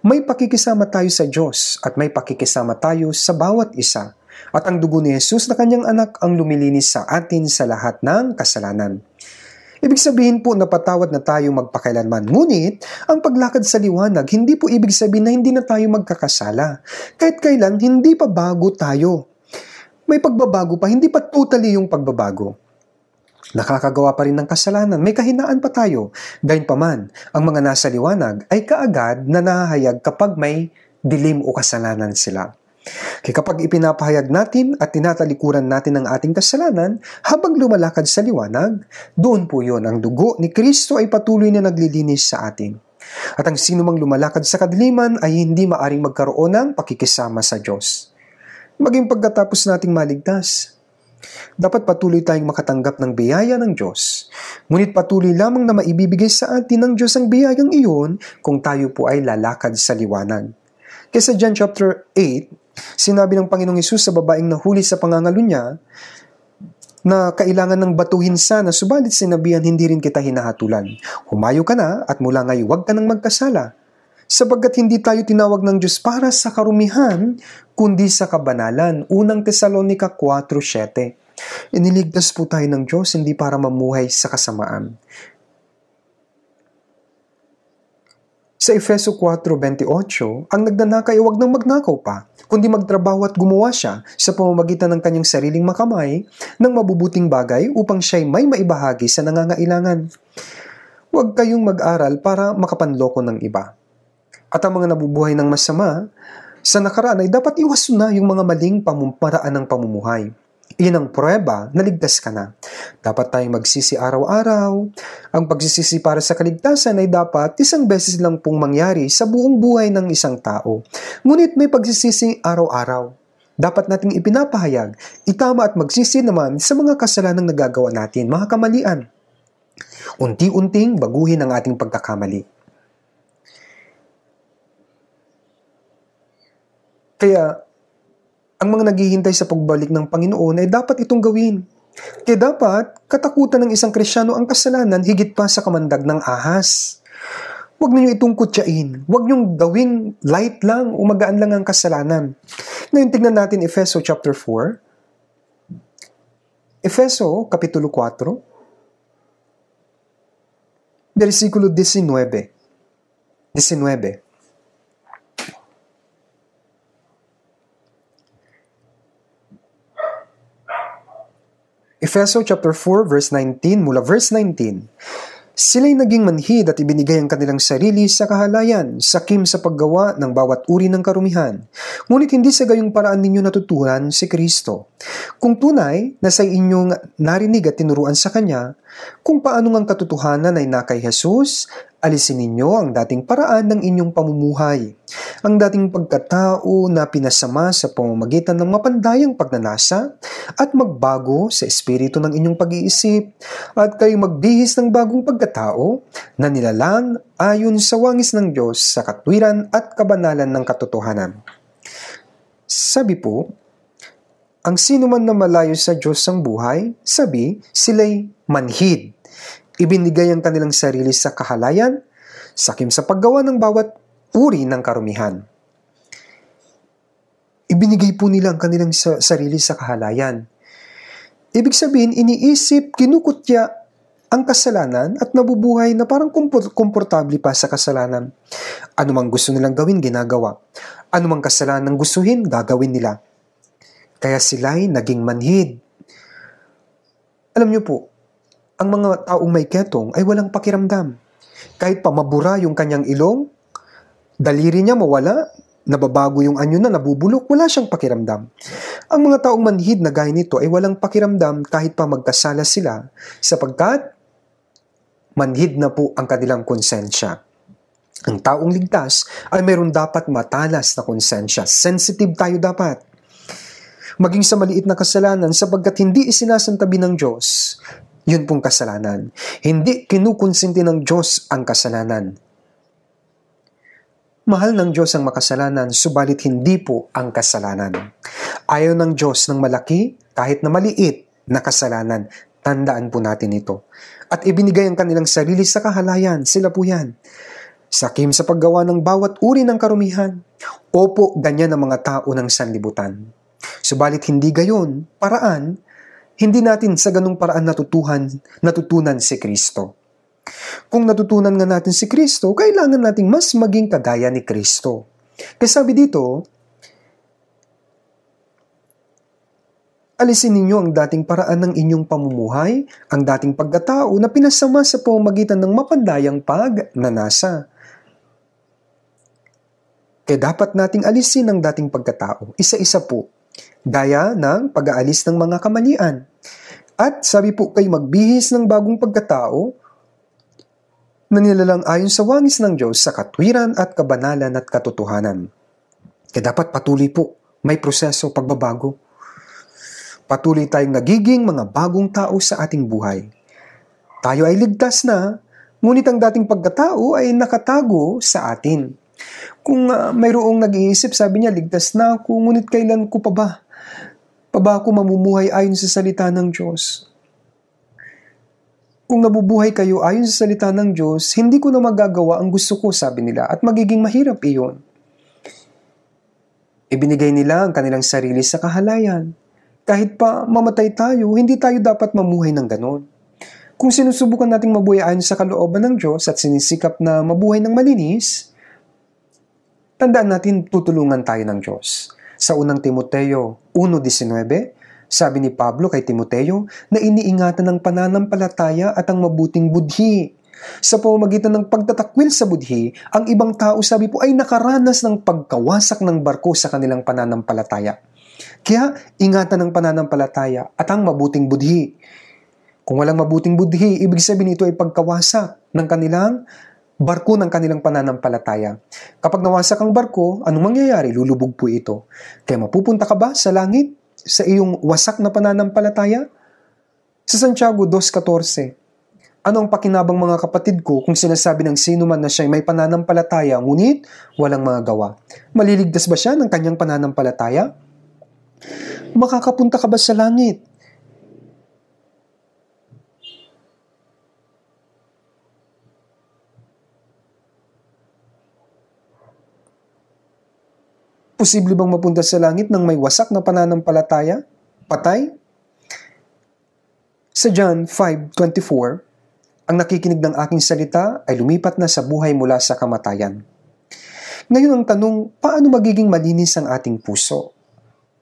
May pakikisama tayo sa Diyos at may pakikisama tayo sa bawat isa. At ang dugo ni Jesus na kanyang anak ang lumilinis sa atin sa lahat ng kasalanan. Ibig sabihin po napatawad na tayo magpakailanman. Ngunit, ang paglakad sa liwanag, hindi po ibig sabihin na hindi na tayo magkakasala. Kahit kailan, hindi pa bago tayo. May pagbabago pa, hindi pa totally yung pagbabago. Nakakagawa pa rin ng kasalanan, may kahinaan pa tayo. Gayunpaman, ang mga nasa liwanag ay kaagad na nahahayag kapag may dilim o kasalanan sila. Kaya kapag ipinapahayag natin at tinatalikuran natin ang ating kasalanan habang lumalakad sa liwanag, doon po yon ang dugo ni Kristo ay patuloy na naglilinis sa atin. At ang sinumang lumalakad sa kadiliman ay hindi maaring magkaroon ng pakikisama sa Diyos maging pagkatapos nating maligtas. Dapat patuloy tayong makatanggap ng biyaya ng Diyos. Ngunit patuloy lamang na maibibigay sa atin ng Diyos ang biyayang iyon kung tayo po ay lalakad sa liwanag. Kesa John chapter 8, sinabi ng Panginoong Isus sa babaeng nahuli sa pangangalo niya na kailangan ng batuhin sana, subalit sinabihan hindi rin kita hinahatulan. Humayo ka na at mula ngayon huwag ka nang magkasala sapagkat hindi tayo tinawag ng Diyos para sa karumihan, kundi sa kabanalan. Unang Tesalonika 4.7 Iniligtas po tayo ng Diyos hindi para mamuhay sa kasamaan. Sa Efeso 4.28, ang nagnanakay huwag nang magnakaw pa, kundi magtrabaho at gumawa siya sa pamamagitan ng kanyang sariling makamay ng mabubuting bagay upang siya'y may maibahagi sa nangangailangan. Huwag kayong mag-aral para makapanloko ng iba at ang mga nabubuhay ng masama sa nakaraan ay dapat iwaso na yung mga maling pamumparaan ng pamumuhay. Iyan ang prueba na ligtas ka na. Dapat tayong magsisi araw-araw. Ang pagsisisi para sa kaligtasan ay dapat isang beses lang pong mangyari sa buong buhay ng isang tao. Ngunit may pagsisisi araw-araw. Dapat nating ipinapahayag, itama at magsisi naman sa mga kasalanang nagagawa natin, mga kamalian. Unti-unting baguhin ang ating pagkakamali. Kaya, ang mga naghihintay sa pagbalik ng Panginoon ay dapat itong gawin. Kaya dapat, katakutan ng isang krisyano ang kasalanan higit pa sa kamandag ng ahas. Huwag ninyo itong kutsain. Huwag niyong gawing light lang, umagaan lang ang kasalanan. Ngayon, tignan natin Efeso chapter 4. Efeso, kapitulo 4, versikulo 19. 19. Efeso chapter 4 verse 19 mula verse 19. Sila'y naging manhid at ibinigay ang kanilang sarili sa kahalayan, sakim sa paggawa ng bawat uri ng karumihan. Ngunit hindi sa gayong paraan ninyo natutuhan si Kristo. Kung tunay na sa inyong narinig at tinuruan sa Kanya, kung paano ang katotohanan ay na kay Jesus Alisin ninyo ang dating paraan ng inyong pamumuhay, ang dating pagkatao na pinasama sa pamamagitan ng mapandayang pagnanasa at magbago sa espiritu ng inyong pag-iisip at kayo magbihis ng bagong pagkatao na nilalang ayon sa wangis ng Diyos sa katwiran at kabanalan ng katotohanan. Sabi po, ang sino man na malayo sa Diyos ang buhay, sabi, sila'y manhid Ibinigay ang kanilang sarili sa kahalayan, sakim sa paggawa ng bawat uri ng karumihan. Ibinigay po nila ang kanilang sarili sa kahalayan. Ibig sabihin, iniisip, kinukutya ang kasalanan at nabubuhay na parang komportable pa sa kasalanan. Ano mang gusto nilang gawin, ginagawa. Ano mang kasalanan gustuhin, gagawin nila. Kaya sila'y naging manhid. Alam niyo po, ang mga taong may ketong ay walang pakiramdam. Kahit pa mabura yung kanyang ilong, daliri niya mawala, nababago yung anyo na nabubulok, wala siyang pakiramdam. Ang mga taong manhid na gaya nito ay walang pakiramdam kahit pa magkasala sila sapagkat manhid na po ang kanilang konsensya. Ang taong ligtas ay mayroon dapat matalas na konsensya. Sensitive tayo dapat. Maging sa maliit na kasalanan sapagkat hindi isinasantabi ng Diyos, yun pong kasalanan. Hindi kinukonsinti ng Diyos ang kasalanan. Mahal ng Diyos ang makasalanan, subalit hindi po ang kasalanan. Ayaw ng Diyos ng malaki, kahit na maliit, na kasalanan. Tandaan po natin ito. At ibinigay ang kanilang sarili sa kahalayan, sila po yan. Sakim sa paggawa ng bawat uri ng karumihan. Opo, ganyan ang mga tao ng sanlibutan. Subalit hindi gayon, paraan hindi natin sa ganung paraan natutuhan, natutunan si Kristo. Kung natutunan nga natin si Kristo, kailangan nating mas maging kagaya ni Kristo. Kasi sabi dito, alisin ninyo ang dating paraan ng inyong pamumuhay, ang dating pagkatao na pinasama sa pamamagitan ng mapandayang pag pagnanasa. Kaya dapat nating alisin ang dating pagkatao, isa-isa po gaya ng pag-aalis ng mga kamalian. At sabi po kay magbihis ng bagong pagkatao na nilalang ayon sa wangis ng Diyos sa katwiran at kabanalan at katotohanan. Kaya dapat patuloy po, may proseso pagbabago. Patuloy tayong nagiging mga bagong tao sa ating buhay. Tayo ay ligtas na, ngunit ang dating pagkatao ay nakatago sa atin. Kung uh, mayroong nag-iisip, sabi niya, ligtas na ako, ngunit kailan ko pa ba ako mamumuhay ayon sa salita ng Diyos. Kung nabubuhay kayo ayon sa salita ng Diyos, hindi ko na magagawa ang gusto ko, sabi nila, at magiging mahirap iyon. Ibinigay nila ang kanilang sarili sa kahalayan. Kahit pa mamatay tayo, hindi tayo dapat mamuhay ng ganon. Kung sinusubukan nating mabuhay ayon sa kalooban ng Diyos at sinisikap na mabuhay ng malinis, tandaan natin tutulungan tayo ng Diyos. Sa unang Timoteo 1.19, sabi ni Pablo kay Timoteo na iniingatan ng pananampalataya at ang mabuting budhi. Sa pamamagitan ng pagtatakwil sa budhi, ang ibang tao sabi po ay nakaranas ng pagkawasak ng barko sa kanilang pananampalataya. Kaya ingatan ng pananampalataya at ang mabuting budhi. Kung walang mabuting budhi, ibig sabihin ito ay pagkawasak ng kanilang barko ng kanilang pananampalataya. Kapag nawasak ang barko, anong mangyayari? Lulubog po ito. Kaya mapupunta ka ba sa langit? Sa iyong wasak na pananampalataya? Sa Santiago 2.14, ano ang pakinabang mga kapatid ko kung sinasabi ng sino man na siya may pananampalataya ngunit walang mga gawa? Maliligtas ba siya ng kanyang pananampalataya? Makakapunta ka ba sa langit? Posible bang mapunta sa langit ng may wasak na pananampalataya? Patay? Sa John 5.24, ang nakikinig ng aking salita ay lumipat na sa buhay mula sa kamatayan. Ngayon ang tanong, paano magiging malinis ang ating puso?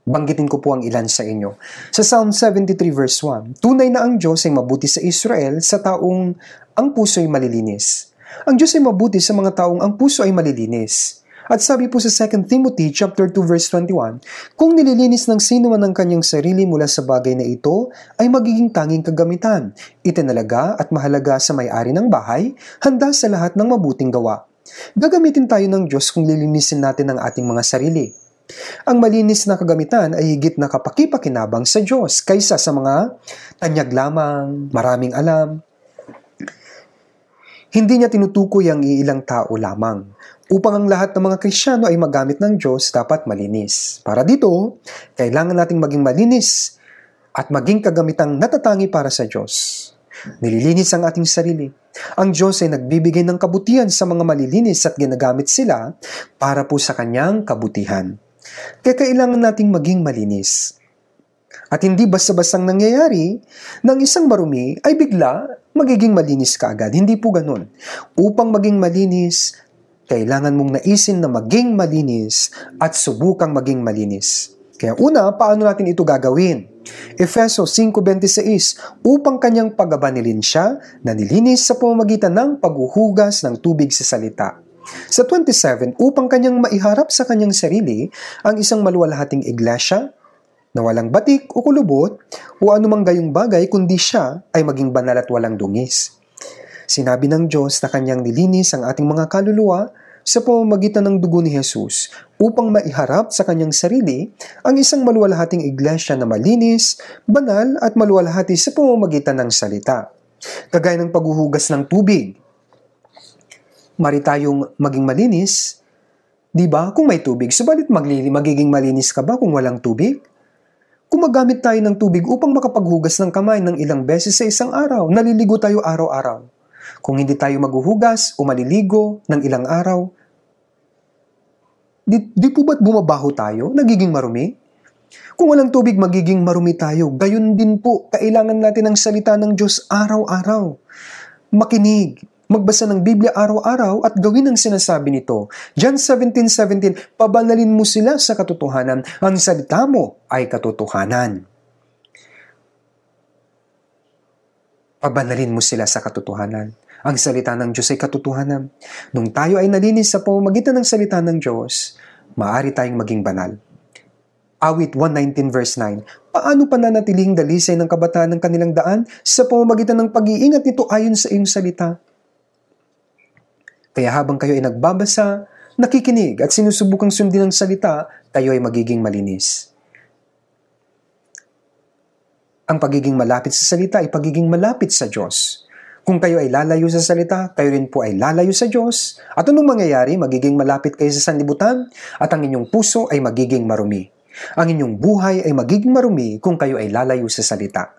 Banggitin ko po ang ilan sa inyo. Sa Psalm 73 verse 1, Tunay na ang Diyos ay mabuti sa Israel sa taong ang puso ay malilinis. Ang Diyos ay mabuti sa mga taong ang puso ay malilinis. At sabi po sa 2 Timothy chapter 2 verse 21, kung nililinis ng sino man ang kanyang sarili mula sa bagay na ito, ay magiging tanging kagamitan, itinalaga at mahalaga sa may-ari ng bahay, handa sa lahat ng mabuting gawa. Gagamitin tayo ng Diyos kung lilinisin natin ang ating mga sarili. Ang malinis na kagamitan ay higit na kapakipakinabang sa Diyos kaysa sa mga tanyag lamang, maraming alam. Hindi niya tinutukoy ang iilang tao lamang upang ang lahat ng mga Krisyano ay magamit ng Diyos, dapat malinis. Para dito, kailangan nating maging malinis at maging kagamitang natatangi para sa Diyos. Nililinis ang ating sarili. Ang Diyos ay nagbibigay ng kabutihan sa mga malilinis at ginagamit sila para po sa Kanyang kabutihan. Kaya kailangan nating maging malinis. At hindi basta-bastang nangyayari ng isang marumi ay bigla magiging malinis ka agad. Hindi po ganun. Upang maging malinis, kailangan mong naisin na maging malinis at subukang maging malinis. Kaya una, paano natin ito gagawin? Efeso 5.26 Upang kanyang pagabanilin siya, nanilinis sa pamamagitan ng paghuhugas ng tubig sa salita. Sa 27, upang kanyang maiharap sa kanyang sarili ang isang maluwalhating iglesia na walang batik o kulubot o anumang gayong bagay kundi siya ay maging banal at walang dungis. Sinabi ng Diyos na kanyang nilinis ang ating mga kaluluwa sa pamamagitan ng dugo ni Jesus upang maiharap sa kanyang sarili ang isang maluwalhating iglesia na malinis, banal at maluwalhati sa pamamagitan ng salita. Kagaya ng paghuhugas ng tubig. Mari tayong maging malinis, di ba? Kung may tubig, subalit maglili, magiging malinis ka ba kung walang tubig? Kung magamit tayo ng tubig upang makapaghugas ng kamay ng ilang beses sa isang araw, naliligo tayo araw-araw. Kung hindi tayo maghuhugas o maliligo ng ilang araw, di, di po ba't bumabaho tayo? Nagiging marumi? Kung walang tubig, magiging marumi tayo. Gayon din po, kailangan natin ang salita ng Diyos araw-araw. Makinig, magbasa ng Biblia araw-araw at gawin ang sinasabi nito. John 17:17, 17, pabanalin mo sila sa katotohanan, ang salita mo ay katotohanan. Pabanalin mo sila sa katotohanan. Ang salita ng Diyos ay katotohanan. Nung tayo ay nalinis sa pamamagitan ng salita ng Diyos, maaari tayong maging banal. Awit 119 verse 9, Paano pananatiling dalisay ng kabataan ng kanilang daan sa pamamagitan ng pag-iingat nito ayon sa iyong salita? Kaya habang kayo ay nagbabasa, nakikinig at sinusubukang sundin ang salita, kayo ay magiging malinis. Ang pagiging malapit sa salita ay pagiging malapit sa Diyos. Kung kayo ay lalayo sa salita, kayo rin po ay lalayo sa Diyos. At anong mangyayari? Magiging malapit kayo sa sanlibutan at ang inyong puso ay magiging marumi. Ang inyong buhay ay magiging marumi kung kayo ay lalayo sa salita.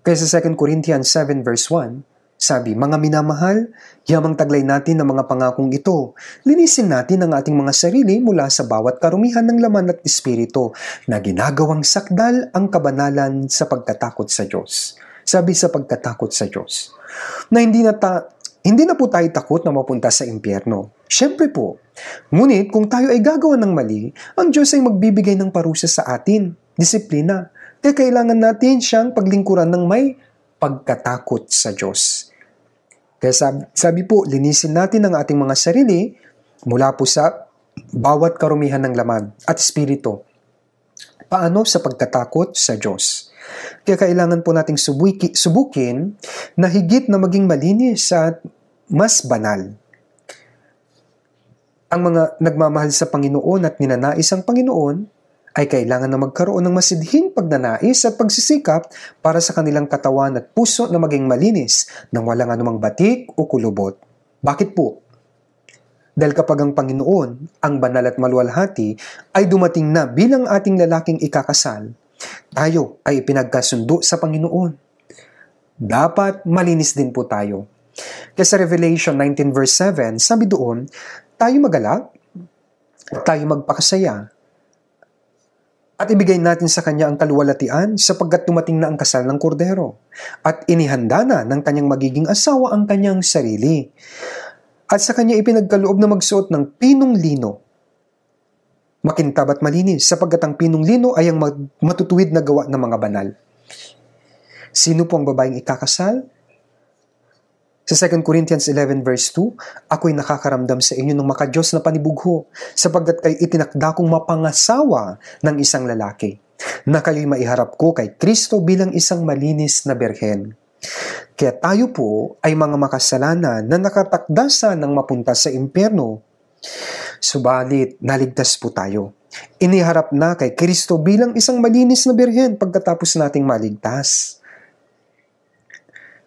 Kaya sa 2 Corinthians 7 verse 1, sabi, mga minamahal, yamang taglay natin ang mga pangakong ito. Linisin natin ang ating mga sarili mula sa bawat karumihan ng laman at espiritu na ginagawang sakdal ang kabanalan sa pagkatakot sa Diyos. Sabi sa pagkatakot sa Diyos. Na hindi na ta hindi na po tayo takot na mapunta sa impyerno. Siyempre po. Ngunit kung tayo ay gagawa ng mali, ang Diyos ay magbibigay ng parusa sa atin, disiplina. Kaya kailangan natin siyang paglingkuran ng may pagkatakot sa Diyos. Kaya sabi, sabi po, linisin natin ang ating mga sarili mula po sa bawat karumihan ng laman at espiritu. Paano sa pagtatakot sa Diyos? Kaya kailangan po nating subuki, subukin na higit na maging malinis at mas banal. Ang mga nagmamahal sa Panginoon at ninanais ang Panginoon ay kailangan na magkaroon ng masidhing pagnanais at pagsisikap para sa kanilang katawan at puso na maging malinis nang walang anumang batik o kulubot. Bakit po? Dahil kapag ang Panginoon, ang banal at maluwalhati, ay dumating na bilang ating lalaking ikakasal, tayo ay pinagkasundo sa Panginoon. Dapat malinis din po tayo. Kaya sa Revelation 19 verse 7, sabi doon, tayo magalak, tayo magpakasaya, at ibigay natin sa kanya ang kaluwalatian sapagkat tumating na ang kasal ng kordero at inihanda na ng kanyang magiging asawa ang kanyang sarili. At sa kanya ipinagkaloob na magsuot ng pinong lino. Makintab at malinis sapagkat ang pinong lino ay ang matutuwid na gawa ng mga banal. Sino po ang babaeng ikakasal? Sa 2 Corinthians 11 verse 2, Ako'y nakakaramdam sa inyo ng makadyos na panibugho, sapagkat kayo itinakda kong mapangasawa ng isang lalaki, na kayo'y maiharap ko kay Kristo bilang isang malinis na berhen. Kaya tayo po ay mga makasalanan na nakatakda ng mapunta sa impyerno. Subalit, naligtas po tayo. Iniharap na kay Kristo bilang isang malinis na birhen pagkatapos nating maligtas.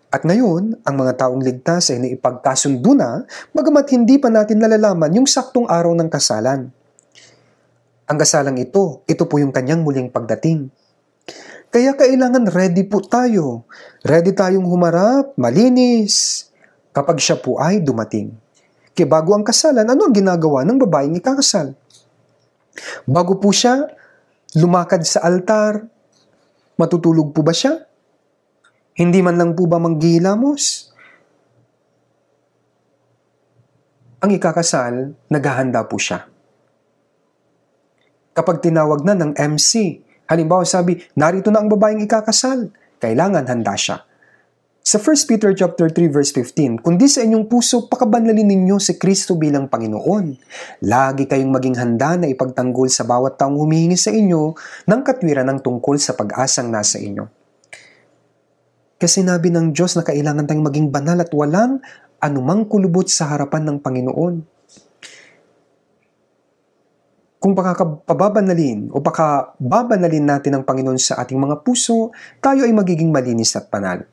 At ngayon, ang mga taong ligtas ay naipagkasundo na bagamat hindi pa natin nalalaman yung saktong araw ng kasalan. Ang kasalang ito, ito po yung kanyang muling pagdating. Kaya kailangan ready po tayo. Ready tayong humarap, malinis, kapag siya po ay dumating. Kaya bago ang kasalan, ano ang ginagawa ng babaeng ikakasal? Bago po siya lumakad sa altar, matutulog po ba siya? Hindi man lang po ba maghihilamos? Ang ikakasal, naghahanda po siya. Kapag tinawag na ng MC, halimbawa sabi, narito na ang babaeng ikakasal, kailangan handa siya. Sa 1 Peter chapter 3 verse 15, kundi sa inyong puso pakabanalin ninyo si Kristo bilang Panginoon. Lagi kayong maging handa na ipagtanggol sa bawat taong humihingi sa inyo ng katwiran ng tungkol sa pag-asang nasa inyo. Kasi sinabi ng Diyos na kailangan tayong maging banal at walang anumang kulubot sa harapan ng Panginoon. Kung pakakababanalin o pakababanalin natin ang Panginoon sa ating mga puso, tayo ay magiging malinis at banal.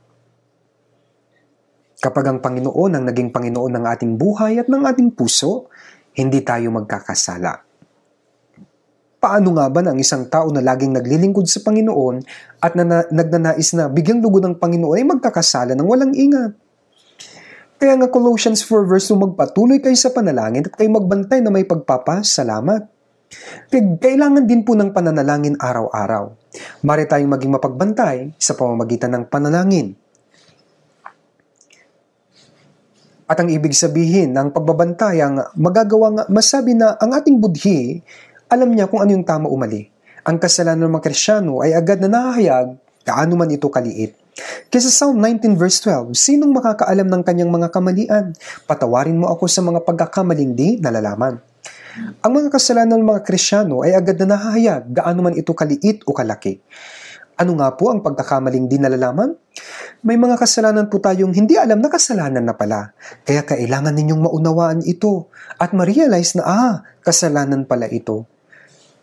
Kapag ang Panginoon ang naging Panginoon ng ating buhay at ng ating puso, hindi tayo magkakasala. Paano nga ba na isang tao na laging naglilingkod sa Panginoon at na, nagnanais na bigyang lugo ng Panginoon ay magkakasala ng walang ingat? Kaya nga Colossians 4 verse 2, magpatuloy kayo sa panalangin at kayo magbantay na may pagpapasalamat. Kaya kailangan din po ng pananalangin araw-araw. Mari tayong maging mapagbantay sa pamamagitan ng pananalangin. At ang ibig sabihin ng pagbabantay ang magagawa nga masabi na ang ating budhi alam niya kung ano yung tama o mali. Ang kasalanan ng mga Krisyano ay agad na nahahayag gaano man ito kaliit. Kesa Psalm 19 verse 12, sinong makakaalam ng kanyang mga kamalian? Patawarin mo ako sa mga pagkakamaling di nalalaman. Ang mga kasalanan ng mga Kristiyano ay agad na nahahayag gaano man ito kaliit o kalaki. Ano nga po ang pagkakamaling di nalalaman? May mga kasalanan po tayong hindi alam na kasalanan na pala. Kaya kailangan ninyong maunawaan ito at ma-realize na ah, kasalanan pala ito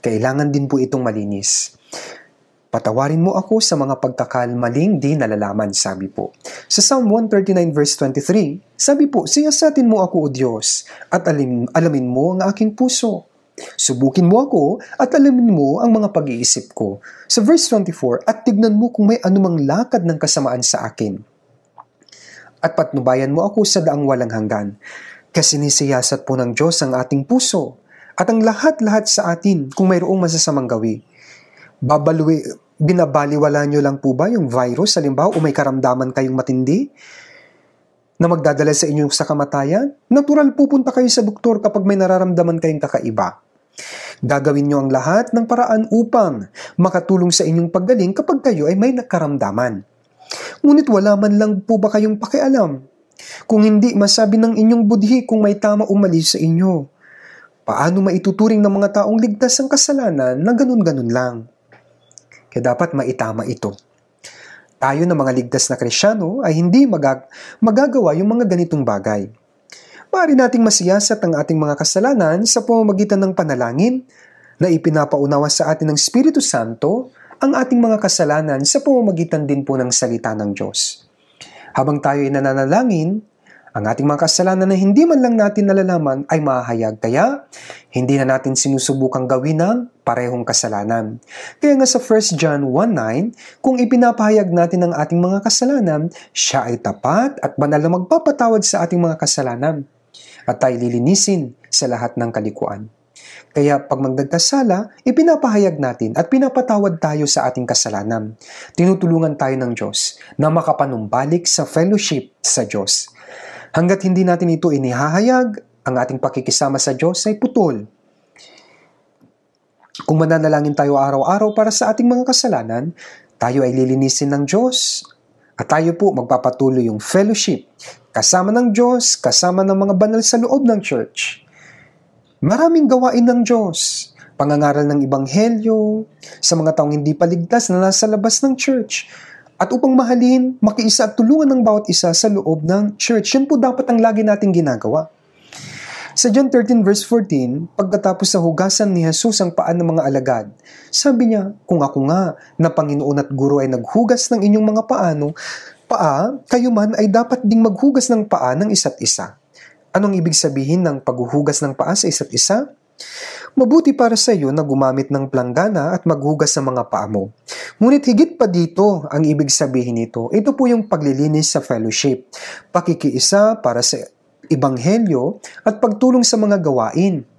kailangan din po itong malinis. Patawarin mo ako sa mga pagkakalmaling di nalalaman, sabi po. Sa Psalm 139 verse 23, sabi po, Siyasatin mo ako, O Diyos, at alim, alamin mo ang aking puso. Subukin mo ako at alamin mo ang mga pag-iisip ko. Sa verse 24, at tignan mo kung may anumang lakad ng kasamaan sa akin. At patnubayan mo ako sa daang walang hanggan. Kasi nisiyasat po ng Diyos ang ating puso at ang lahat-lahat sa atin, kung mayroong masasamang gawi, babalwi, binabaliwala nyo lang po ba yung virus, halimbawa, o may karamdaman kayong matindi na magdadala sa inyo sa kamatayan? Natural pupunta kayo sa doktor kapag may nararamdaman kayong kakaiba. Gagawin nyo ang lahat ng paraan upang makatulong sa inyong paggaling kapag kayo ay may nakaramdaman. Ngunit wala man lang po ba kayong pakialam? Kung hindi masabi ng inyong budhi kung may tama o mali sa inyo paano maituturing ng mga taong ligtas ang kasalanan na ganun-ganun lang? Kaya dapat maitama ito. Tayo na mga ligtas na krisyano ay hindi magag magagawa yung mga ganitong bagay. Maaari nating masiyasat ang ating mga kasalanan sa pamamagitan ng panalangin na ipinapaunawa sa atin ng Espiritu Santo ang ating mga kasalanan sa pamamagitan din po ng salita ng Diyos. Habang tayo ay nananalangin, ang ating mga kasalanan na hindi man lang natin nalalaman ay mahahayag. Kaya, hindi na natin sinusubukang gawin ng parehong kasalanan. Kaya nga sa 1 John 1.9, kung ipinapahayag natin ang ating mga kasalanan, siya ay tapat at banal na magpapatawad sa ating mga kasalanan at tayo lilinisin sa lahat ng kalikuan. Kaya pag magdagkasala, ipinapahayag natin at pinapatawad tayo sa ating kasalanan. Tinutulungan tayo ng Diyos na makapanumbalik sa fellowship sa Diyos. Hanggat hindi natin ito inihahayag, ang ating pakikisama sa Diyos ay putol. Kung mananalangin tayo araw-araw para sa ating mga kasalanan, tayo ay lilinisin ng Diyos at tayo po magpapatuloy yung fellowship kasama ng Diyos, kasama ng mga banal sa loob ng church. Maraming gawain ng Diyos, pangangaral ng Ibanghelyo, sa mga taong hindi paligtas na nasa labas ng church, at upang mahalin, makiisa at tulungan ng bawat isa sa loob ng church. Yan po dapat ang lagi nating ginagawa. Sa John 13 verse 14, pagkatapos sa hugasan ni Jesus ang paan ng mga alagad, sabi niya, Kung ako nga na Panginoon at Guro ay naghugas ng inyong mga paano, paa, kayo man ay dapat ding maghugas ng paa ng isa't isa. Anong ibig sabihin ng paghuhugas ng paa sa isa't isa? Mabuti para sa iyo na gumamit ng planggana at maghugas sa mga paa mo. Ngunit higit pa dito ang ibig sabihin nito. Ito po yung paglilinis sa fellowship, pakikiisa para sa ibanghelyo at pagtulong sa mga gawain.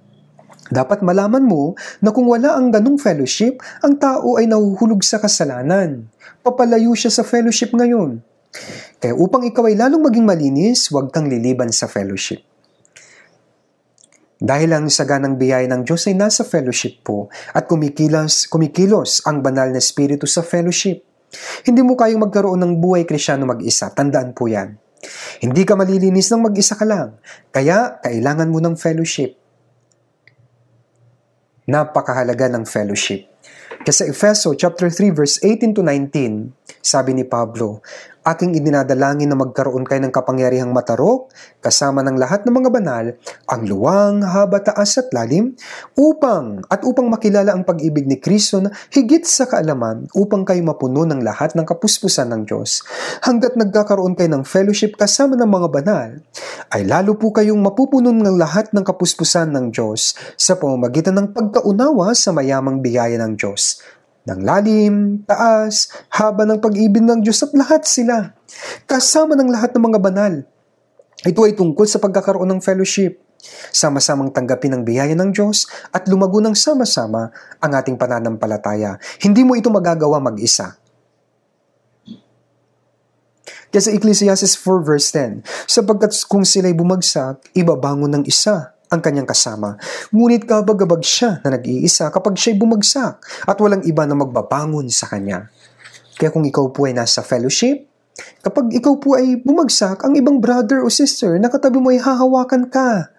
Dapat malaman mo na kung wala ang ganong fellowship, ang tao ay nahuhulog sa kasalanan. Papalayo siya sa fellowship ngayon. Kaya upang ikaw ay lalong maging malinis, huwag kang liliban sa fellowship. Dahil ang saganang biyaya ng Diyos ay nasa fellowship po at kumikilos, kumikilos ang banal na espiritu sa fellowship. Hindi mo kayong magkaroon ng buhay krisyano mag-isa, tandaan po yan. Hindi ka malilinis ng mag-isa ka lang, kaya kailangan mo ng fellowship. Napakahalaga ng fellowship. Kasi Efeso chapter 3 verse 18 to 19, sabi ni Pablo, aking idinadalangin na magkaroon kayo ng kapangyarihang matarok, kasama ng lahat ng mga banal, ang luwang, haba, taas at lalim, upang at upang makilala ang pag-ibig ni Kristo na higit sa kaalaman upang kayo mapuno ng lahat ng kapuspusan ng Diyos. Hanggat nagkakaroon kayo ng fellowship kasama ng mga banal, ay lalo po kayong mapupuno ng lahat ng kapuspusan ng Diyos sa pamamagitan ng pagkaunawa sa mayamang biyaya ng Diyos ng lalim, taas, haba ng pag-ibig ng Diyos at lahat sila. Kasama ng lahat ng mga banal. Ito ay tungkol sa pagkakaroon ng fellowship. Sama-samang tanggapin ang biyaya ng Diyos at lumago ng sama-sama ang ating pananampalataya. Hindi mo ito magagawa mag-isa. Kaya sa Ecclesiastes 4 verse 10, sapagkat kung sila'y bumagsak, ibabangon ng isa ang kanyang kasama. Ngunit kabagabag siya na nag-iisa kapag siya'y bumagsak at walang iba na magbabangon sa kanya. Kaya kung ikaw po ay nasa fellowship, kapag ikaw po ay bumagsak, ang ibang brother o sister na katabi mo ay hahawakan ka.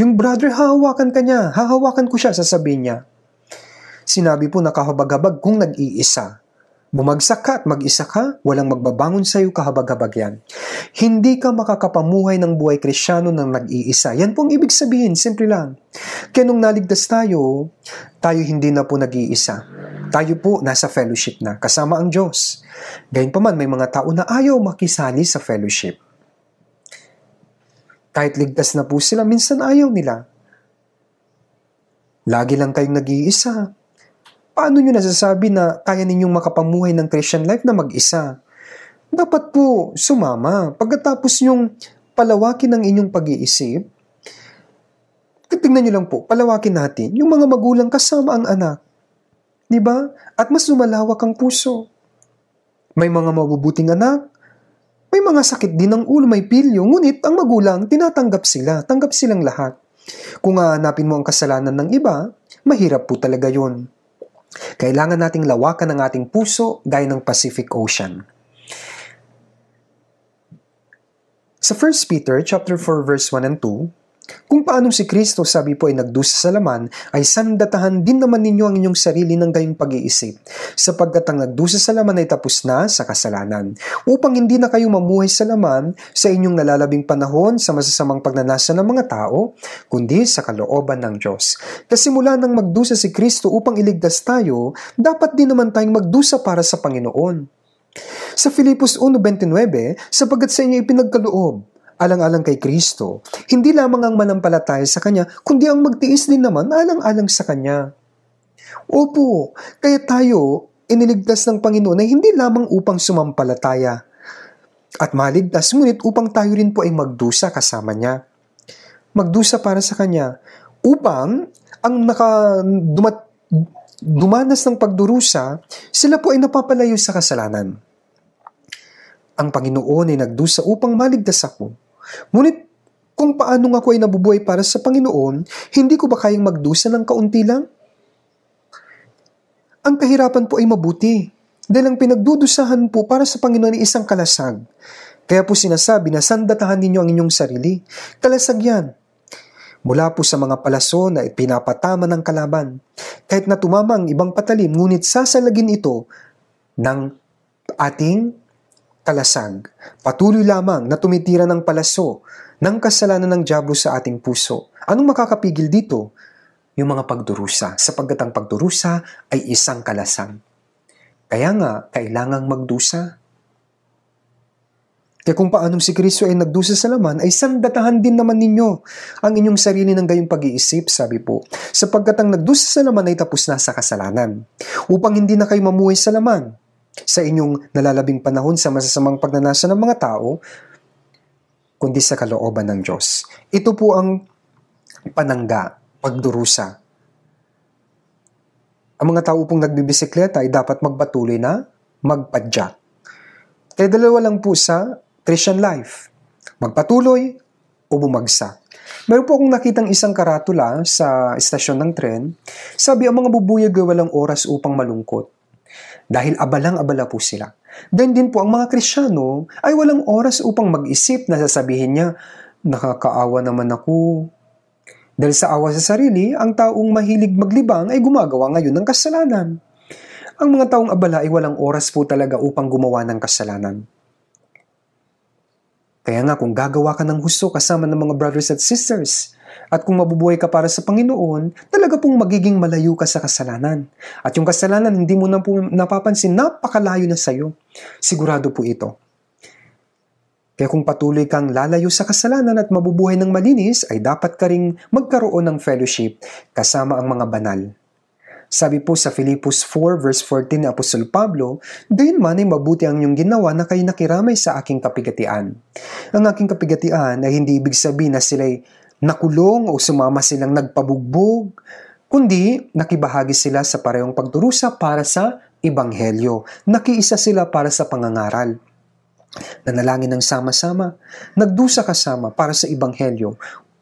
Yung brother, hahawakan ka niya. Hahawakan ko siya, sasabihin niya. Sinabi po nakahabagabag kung nag-iisa. Bumagsak ka at mag-isa ka, walang magbabangon sa iyo kahabag-habag yan. Hindi ka makakapamuhay ng buhay krisyano ng nag-iisa. Yan po ang ibig sabihin, simple lang. Kaya nung naligtas tayo, tayo hindi na po nag-iisa. Tayo po nasa fellowship na, kasama ang Diyos. Gayun pa man, may mga tao na ayaw makisali sa fellowship. Kahit ligtas na po sila, minsan ayaw nila. Lagi lang kayong nag-iisa paano nyo nasasabi na kaya ninyong makapamuhay ng Christian life na mag-isa? Dapat po sumama. Pagkatapos nyong palawakin ang inyong pag-iisip, tingnan nyo lang po, palawakin natin yung mga magulang kasama ang anak. ba? Diba? At mas lumalawak ang puso. May mga mabubuting anak, may mga sakit din ng ulo, may pilyo, ngunit ang magulang, tinatanggap sila, tanggap silang lahat. Kung hahanapin mo ang kasalanan ng iba, mahirap po talaga yon. Kailangan nating lawakan ang ating puso gaya ng Pacific Ocean. Sa 1 Peter chapter 4 verse 1 and 2, kung paano si Kristo sabi po ay nagdusa sa laman, ay sandatahan din naman ninyo ang inyong sarili ng gayong pag-iisip, sapagkat ang nagdusa sa laman ay tapos na sa kasalanan, upang hindi na kayo mamuhay sa laman sa inyong nalalabing panahon sa masasamang pagnanasa ng mga tao, kundi sa kalooban ng Diyos. Kasi mula nang magdusa si Kristo upang iligtas tayo, dapat din naman tayong magdusa para sa Panginoon. Sa Filipos 1.29, sapagat sa inyo ipinagkaloob, alang-alang kay Kristo, hindi lamang ang manampalataya sa Kanya, kundi ang magtiis din naman alang-alang sa Kanya. Opo, kaya tayo iniligtas ng Panginoon ay hindi lamang upang sumampalataya at maligtas, ngunit upang tayo rin po ay magdusa kasama Niya. Magdusa para sa Kanya upang ang naka, dumanas ng pagdurusa, sila po ay napapalayo sa kasalanan. Ang Panginoon ay nagdusa upang maligtas ako. Ngunit kung paanong ako ay nabubuhay para sa Panginoon, hindi ko ba kayang magdusa ng kaunti lang? Ang kahirapan po ay mabuti, dahil ang pinagdudusahan po para sa Panginoon ay isang kalasag. Kaya po sinasabi na sandatahan ninyo ang inyong sarili. Kalasag yan. Mula po sa mga palaso na pinapatama ng kalaban. Kahit na tumama ang ibang patalim, ngunit sasalagin ito ng ating kalasang. Patuloy lamang na tumitira ng palaso ng kasalanan ng Diablo sa ating puso. Anong makakapigil dito? Yung mga pagdurusa, sapagkat ang pagdurusa ay isang kalasang. Kaya nga, kailangang magdusa. Kaya kung paanong si Kristo ay nagdusa sa laman, ay sandatahan din naman ninyo ang inyong sarili ng gayong pag-iisip, sabi po. Sapagkat ang nagdusa sa laman ay tapos na sa kasalanan, upang hindi na kayo mamuhay sa laman sa inyong nalalabing panahon sa masasamang pagnanasa ng mga tao, kundi sa kalooban ng Diyos. Ito po ang panangga, pagdurusa. Ang mga tao pong nagbibisikleta ay dapat magpatuloy na magpadyak. Kaya dalawa lang po sa Christian life. Magpatuloy o bumagsak. Mayroon po akong nakitang isang karatula sa istasyon ng tren. Sabi, ang mga bubuyag walang oras upang malungkot dahil abalang-abala po sila. Ganyan din po ang mga Krisyano ay walang oras upang mag-isip na sasabihin niya, nakakaawa naman ako. Dahil sa awa sa sarili, ang taong mahilig maglibang ay gumagawa ngayon ng kasalanan. Ang mga taong abala ay walang oras po talaga upang gumawa ng kasalanan. Kaya nga kung gagawa ka ng husto kasama ng mga brothers at sisters, at kung mabubuhay ka para sa Panginoon, talaga pong magiging malayo ka sa kasalanan. At yung kasalanan, hindi mo na po napapansin, napakalayo na sa'yo. Sigurado po ito. Kaya kung patuloy kang lalayo sa kasalanan at mabubuhay ng malinis, ay dapat ka ring magkaroon ng fellowship kasama ang mga banal. Sabi po sa Filipos 4 verse 14 ni Apostol Pablo, Gayun man ay mabuti ang iyong ginawa na kayo nakiramay sa aking kapigatian. Ang aking kapigatian ay hindi ibig sabihin na sila'y nakulong o sumama silang nagpabugbog, kundi nakibahagi sila sa parehong pagdurusa para sa Ibanghelyo. Nakiisa sila para sa pangangaral. Nanalangin ng sama-sama, nagdusa kasama para sa Ibanghelyo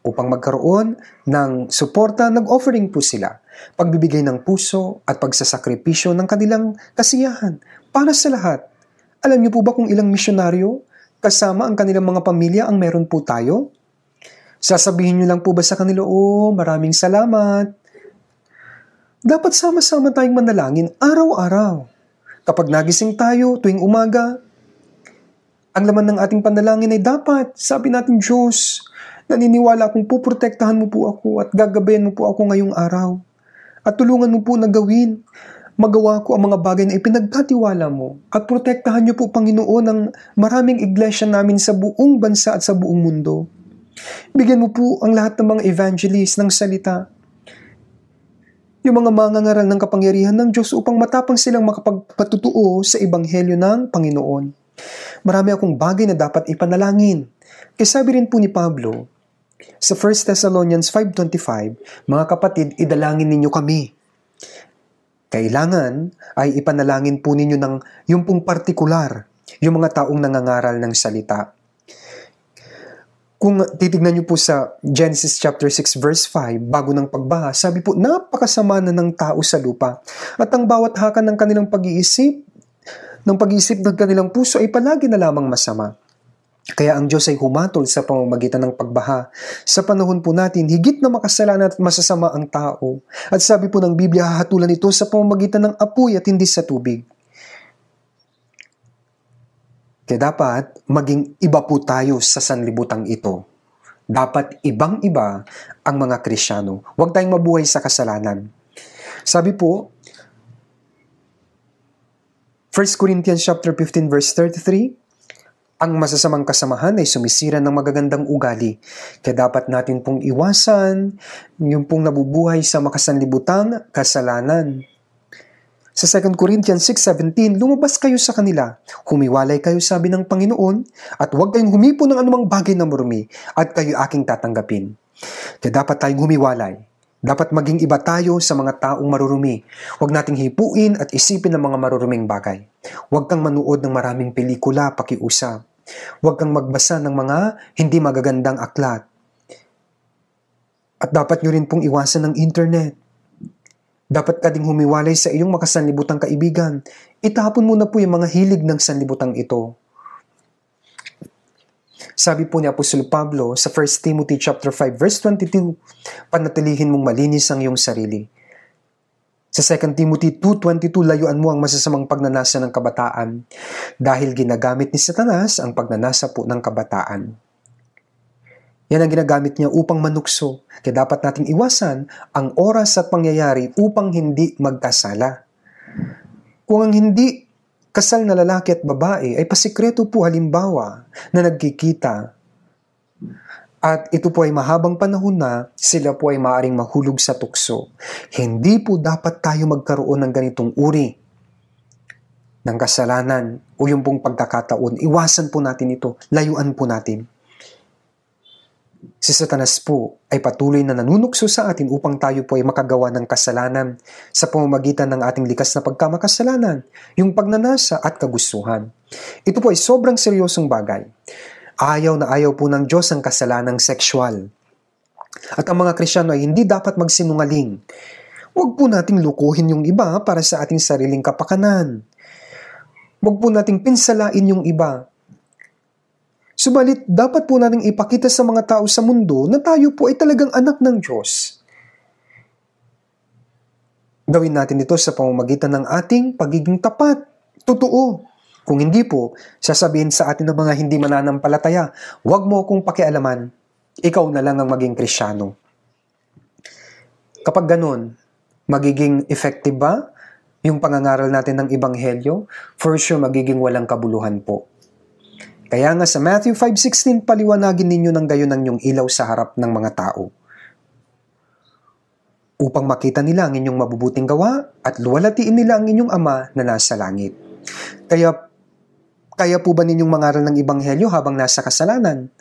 upang magkaroon ng suporta, nag-offering po sila, pagbibigay ng puso at pagsasakripisyo ng kanilang kasiyahan para sa lahat. Alam niyo po ba kung ilang misyonaryo kasama ang kanilang mga pamilya ang meron po tayo? Sasabihin nyo lang po ba sa kanila, oh, maraming salamat. Dapat sama-sama tayong manalangin araw-araw. Kapag nagising tayo tuwing umaga, ang laman ng ating panalangin ay dapat, sabi natin, Diyos, naniniwala akong puprotektahan mo po ako at gagabayan mo po ako ngayong araw. At tulungan mo po na gawin magawa ko ang mga bagay na ipinagkatiwala mo at protektahan niyo po Panginoon ang maraming iglesia namin sa buong bansa at sa buong mundo. Bigyan mo po ang lahat ng mga evangelist ng salita. Yung mga mangangaral ng kapangyarihan ng Diyos upang matapang silang makapagpatutuo sa ebanghelyo ng Panginoon. Marami akong bagay na dapat ipanalangin. Kaya sabi rin po ni Pablo, sa 1 Thessalonians 5.25, Mga kapatid, idalangin ninyo kami. Kailangan ay ipanalangin po ninyo ng yung pong partikular, yung mga taong nangangaral ng salita. Kung titignan niyo po sa Genesis chapter 6 verse 5, bago ng pagbaha, sabi po, napakasama na ng tao sa lupa. At ang bawat hakan ng kanilang pag-iisip, ng pag-iisip ng kanilang puso ay palagi na lamang masama. Kaya ang Diyos ay humatol sa pamamagitan ng pagbaha. Sa panahon po natin, higit na makasalanan at masasama ang tao. At sabi po ng Biblia, hahatulan ito sa pamamagitan ng apoy at hindi sa tubig. Kaya dapat maging iba po tayo sa sanlibutang ito. Dapat ibang-iba ang mga Krisyano. Huwag tayong mabuhay sa kasalanan. Sabi po, 1 Corinthians chapter 15 verse 33, ang masasamang kasamahan ay sumisira ng magagandang ugali. Kaya dapat natin pong iwasan yung pong nabubuhay sa makasanlibutan kasalanan. Sa 2 Corinthians 6.17, lumabas kayo sa kanila, humiwalay kayo sabi ng Panginoon, at huwag kayong humipo ng anumang bagay na marumi, at kayo aking tatanggapin. Kaya dapat tayong humiwalay. Dapat maging iba tayo sa mga taong marurumi. Huwag nating hipuin at isipin ng mga maruruming bagay. Huwag kang manood ng maraming pelikula, pakiusap. Huwag kang magbasa ng mga hindi magagandang aklat. At dapat nyo rin pong iwasan ng internet dapat ka ding humiwalay sa iyong makasanlibutang kaibigan. Itapon mo na po yung mga hilig ng sanlibutang ito. Sabi po ni Apostol Pablo sa 1 Timothy chapter 5 verse 22, panatilihin mong malinis ang iyong sarili. Sa 2 Timothy 2.22, layuan mo ang masasamang pagnanasa ng kabataan dahil ginagamit ni Satanas ang pagnanasa po ng kabataan. Yan ang ginagamit niya upang manukso. Kaya dapat nating iwasan ang oras at pangyayari upang hindi magkasala. Kung ang hindi kasal na lalaki at babae ay pasikreto po halimbawa na nagkikita at ito po ay mahabang panahon na sila po ay maaring mahulog sa tukso. Hindi po dapat tayo magkaroon ng ganitong uri ng kasalanan o yung pong pagkakataon. Iwasan po natin ito. Layuan po natin. Si Satanas po ay patuloy na nanunukso sa atin upang tayo po ay makagawa ng kasalanan sa pamamagitan ng ating likas na pagkamakasalanan, yung pagnanasa at kagustuhan. Ito po ay sobrang seryosong bagay. Ayaw na ayaw po ng Diyos ang kasalanang sexual. At ang mga Krisyano ay hindi dapat magsinungaling. Huwag po nating lukuhin yung iba para sa ating sariling kapakanan. Huwag po nating pinsalain yung iba Subalit, dapat po nating ipakita sa mga tao sa mundo na tayo po ay talagang anak ng Diyos. Gawin natin ito sa pamamagitan ng ating pagiging tapat. Totoo. Kung hindi po, sasabihin sa atin ng mga hindi mananampalataya, huwag mo akong pakialaman, ikaw na lang ang maging krisyano. Kapag ganun, magiging effective ba yung pangangaral natin ng Ibanghelyo? For sure, magiging walang kabuluhan po. Kaya nga sa Matthew 5.16, paliwanagin ninyo ng gayon ang inyong ilaw sa harap ng mga tao. Upang makita nila ang inyong mabubuting gawa at luwalatiin nila ang inyong ama na nasa langit. Kaya, kaya po ba ninyong mangaral ng ibanghelyo habang nasa kasalanan?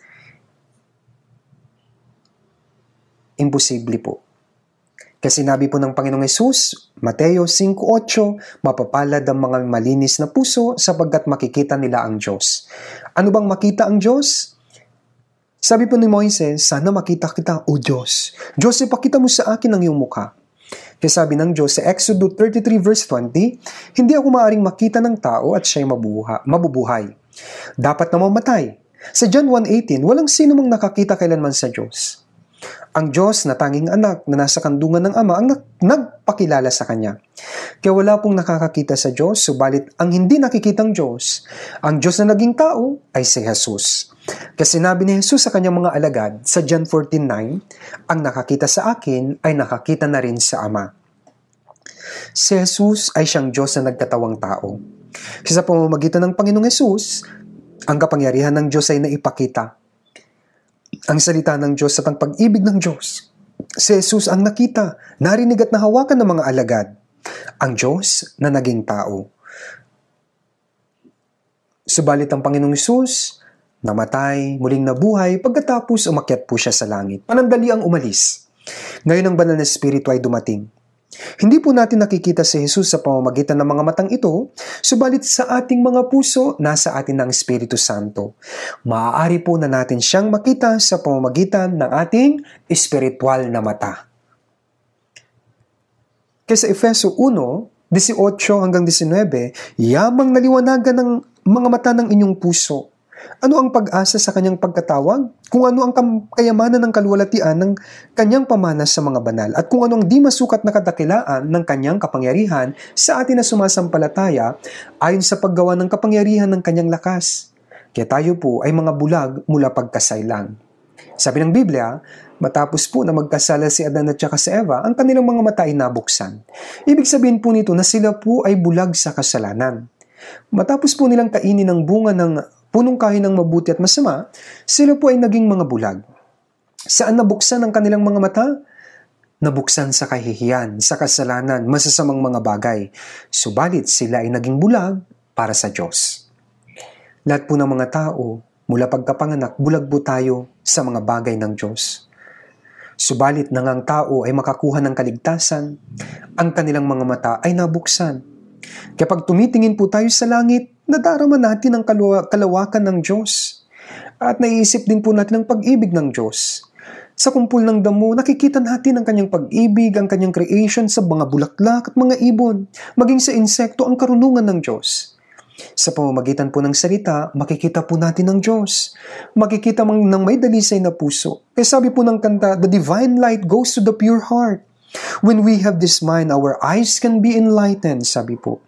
Imposible po. Kasi sinabi po ng Panginoong Yesus, Mateo 5.8, mapapalad ang mga malinis na puso sapagkat makikita nila ang Diyos. Ano bang makita ang Diyos? Sabi po ni Moises, sana makita kita, O Diyos. Diyos, ipakita mo sa akin ang iyong mukha. Kaya sabi ng Diyos sa Exodus 33 verse 20, hindi ako maaring makita ng tao at siya'y mabuha, mabubuhay. Dapat na mamatay. Sa John 1.18, walang sino mang nakakita kailanman sa Diyos. Ang Diyos na tanging anak na nasa kandungan ng Ama ang nagpakilala sa Kanya. Kaya wala pong nakakakita sa Diyos, subalit ang hindi nakikitang Diyos, ang Diyos na naging tao ay si Jesus. Kasi sinabi ni Jesus sa kanyang mga alagad sa John 14.9, ang nakakita sa akin ay nakakita na rin sa Ama. Si Jesus ay siyang Diyos na nagkatawang tao. Kasi Sa pamamagitan ng Panginoong Yesus, ang kapangyarihan ng Diyos ay naipakita ang salita ng Diyos at ang pag-ibig ng Diyos. Si Jesus ang nakita, narinig at nahawakan ng mga alagad. Ang Diyos na naging tao. Subalit ang Panginoong Isus, namatay, muling nabuhay, pagkatapos umakyat po siya sa langit. Panandali ang umalis. Ngayon ang banal na espiritu ay dumating. Hindi po natin nakikita si Jesus sa pamamagitan ng mga matang ito, subalit sa ating mga puso, nasa atin ang Espiritu Santo. Maaari po na natin siyang makita sa pamamagitan ng ating espiritual na mata. sa Efeso 1, 18 hanggang 19, yamang naliwanagan ng mga mata ng inyong puso ano ang pag-asa sa kanyang pagkatawag? Kung ano ang kayamanan ng kaluwalhatian ng kanyang pamanas sa mga banal? At kung ano ang di masukat na kadakilaan ng kanyang kapangyarihan sa atin na sumasampalataya ayon sa paggawa ng kapangyarihan ng kanyang lakas? Kaya tayo po ay mga bulag mula pagkasailan. Sabi ng Biblia, matapos po na magkasala si Adan at saka si Eva, ang kanilang mga mata ay nabuksan. Ibig sabihin po nito na sila po ay bulag sa kasalanan. Matapos po nilang kainin ang bunga ng punungkahin ng mabuti at masama, sila po ay naging mga bulag. Saan nabuksan ang kanilang mga mata? Nabuksan sa kahihiyan, sa kasalanan, masasamang mga bagay. Subalit sila ay naging bulag para sa Diyos. Lahat po ng mga tao, mula pagkapanganak, bulag po tayo sa mga bagay ng Diyos. Subalit nang ang tao ay makakuha ng kaligtasan, ang kanilang mga mata ay nabuksan Kapag tumitingin po tayo sa langit, nadarama natin ang kalawakan ng Diyos. At naiisip din po natin ang pag-ibig ng Diyos. Sa kumpul ng damo, nakikita natin ang kanyang pag-ibig, ang kanyang creation sa mga bulaklak at mga ibon, maging sa insekto ang karunungan ng Diyos. Sa pamamagitan po ng salita, makikita po natin ang Diyos. Makikita mang ng may dalisay na puso. Kaya sabi po ng kanta, The divine light goes to the pure heart. When we have this mind, our eyes can be enlightened, sabi po.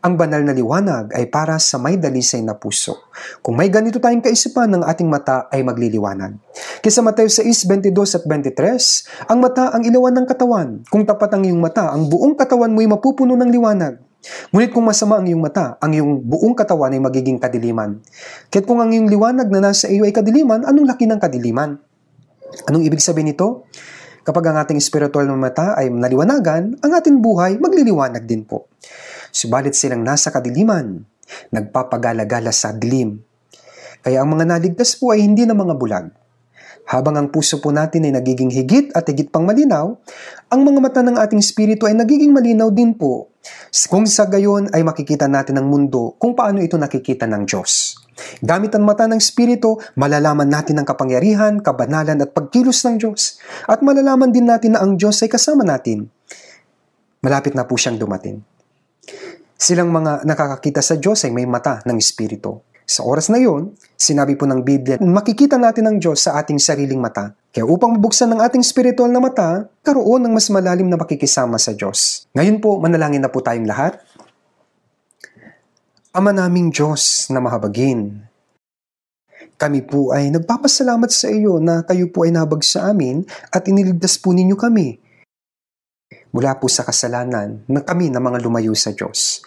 Ang banal na liwanag ay para sa may dalisay na puso. Kung may ganito tayong kaisipan, ng ating mata ay magliliwanag. Kesa Mateo 6, 22 at 23, ang mata ang ilawan ng katawan. Kung tapat ang iyong mata, ang buong katawan mo'y mapupuno ng liwanag. Ngunit kung masama ang iyong mata, ang iyong buong katawan ay magiging kadiliman. Kaya't kung ang iyong liwanag na nasa iyo ay kadiliman, anong laki ng kadiliman? Anong ibig sabihin nito? Kapag ang ating spiritual na mata ay naliwanagan, ang ating buhay magliliwanag din po. Subalit silang nasa kadiliman, nagpapagalagala sa dilim. Kaya ang mga naligtas po ay hindi na mga bulag. Habang ang puso po natin ay nagiging higit at higit pang malinaw, ang mga mata ng ating spirito ay nagiging malinaw din po. Kung sa gayon ay makikita natin ang mundo kung paano ito nakikita ng Diyos. Gamit ang mata ng Espiritu, malalaman natin ang kapangyarihan, kabanalan at pagkilos ng Diyos. At malalaman din natin na ang Diyos ay kasama natin. Malapit na po siyang dumating. Silang mga nakakakita sa Diyos ay may mata ng Espiritu. Sa oras na yon, sinabi po ng Biblia, makikita natin ang Diyos sa ating sariling mata. Kaya upang mabuksan ng ating spiritual na mata, karoon ng mas malalim na makikisama sa Diyos. Ngayon po, manalangin na po tayong lahat. Ama naming Diyos na mahabagin. Kami po ay nagpapasalamat sa iyo na kayo po ay nabag sa amin at iniligtas po ninyo kami mula po sa kasalanan ng kami na mga lumayo sa Diyos.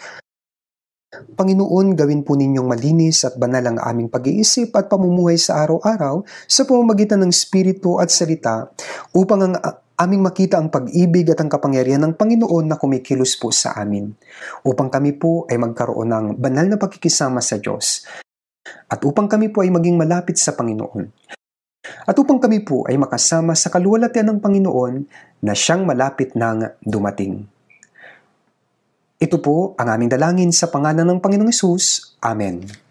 Panginoon, gawin po ninyong malinis at banal ang aming pag-iisip at pamumuhay sa araw-araw sa pamamagitan ng Espiritu at Salita upang ang aming makita ang pag-ibig at ang kapangyarihan ng Panginoon na kumikilos po sa amin, upang kami po ay magkaroon ng banal na pakikisama sa Diyos, at upang kami po ay maging malapit sa Panginoon. At upang kami po ay makasama sa kaluwalatian ng Panginoon na siyang malapit nang dumating. Ito po ang aming dalangin sa pangalan ng Panginoong Isus. Amen.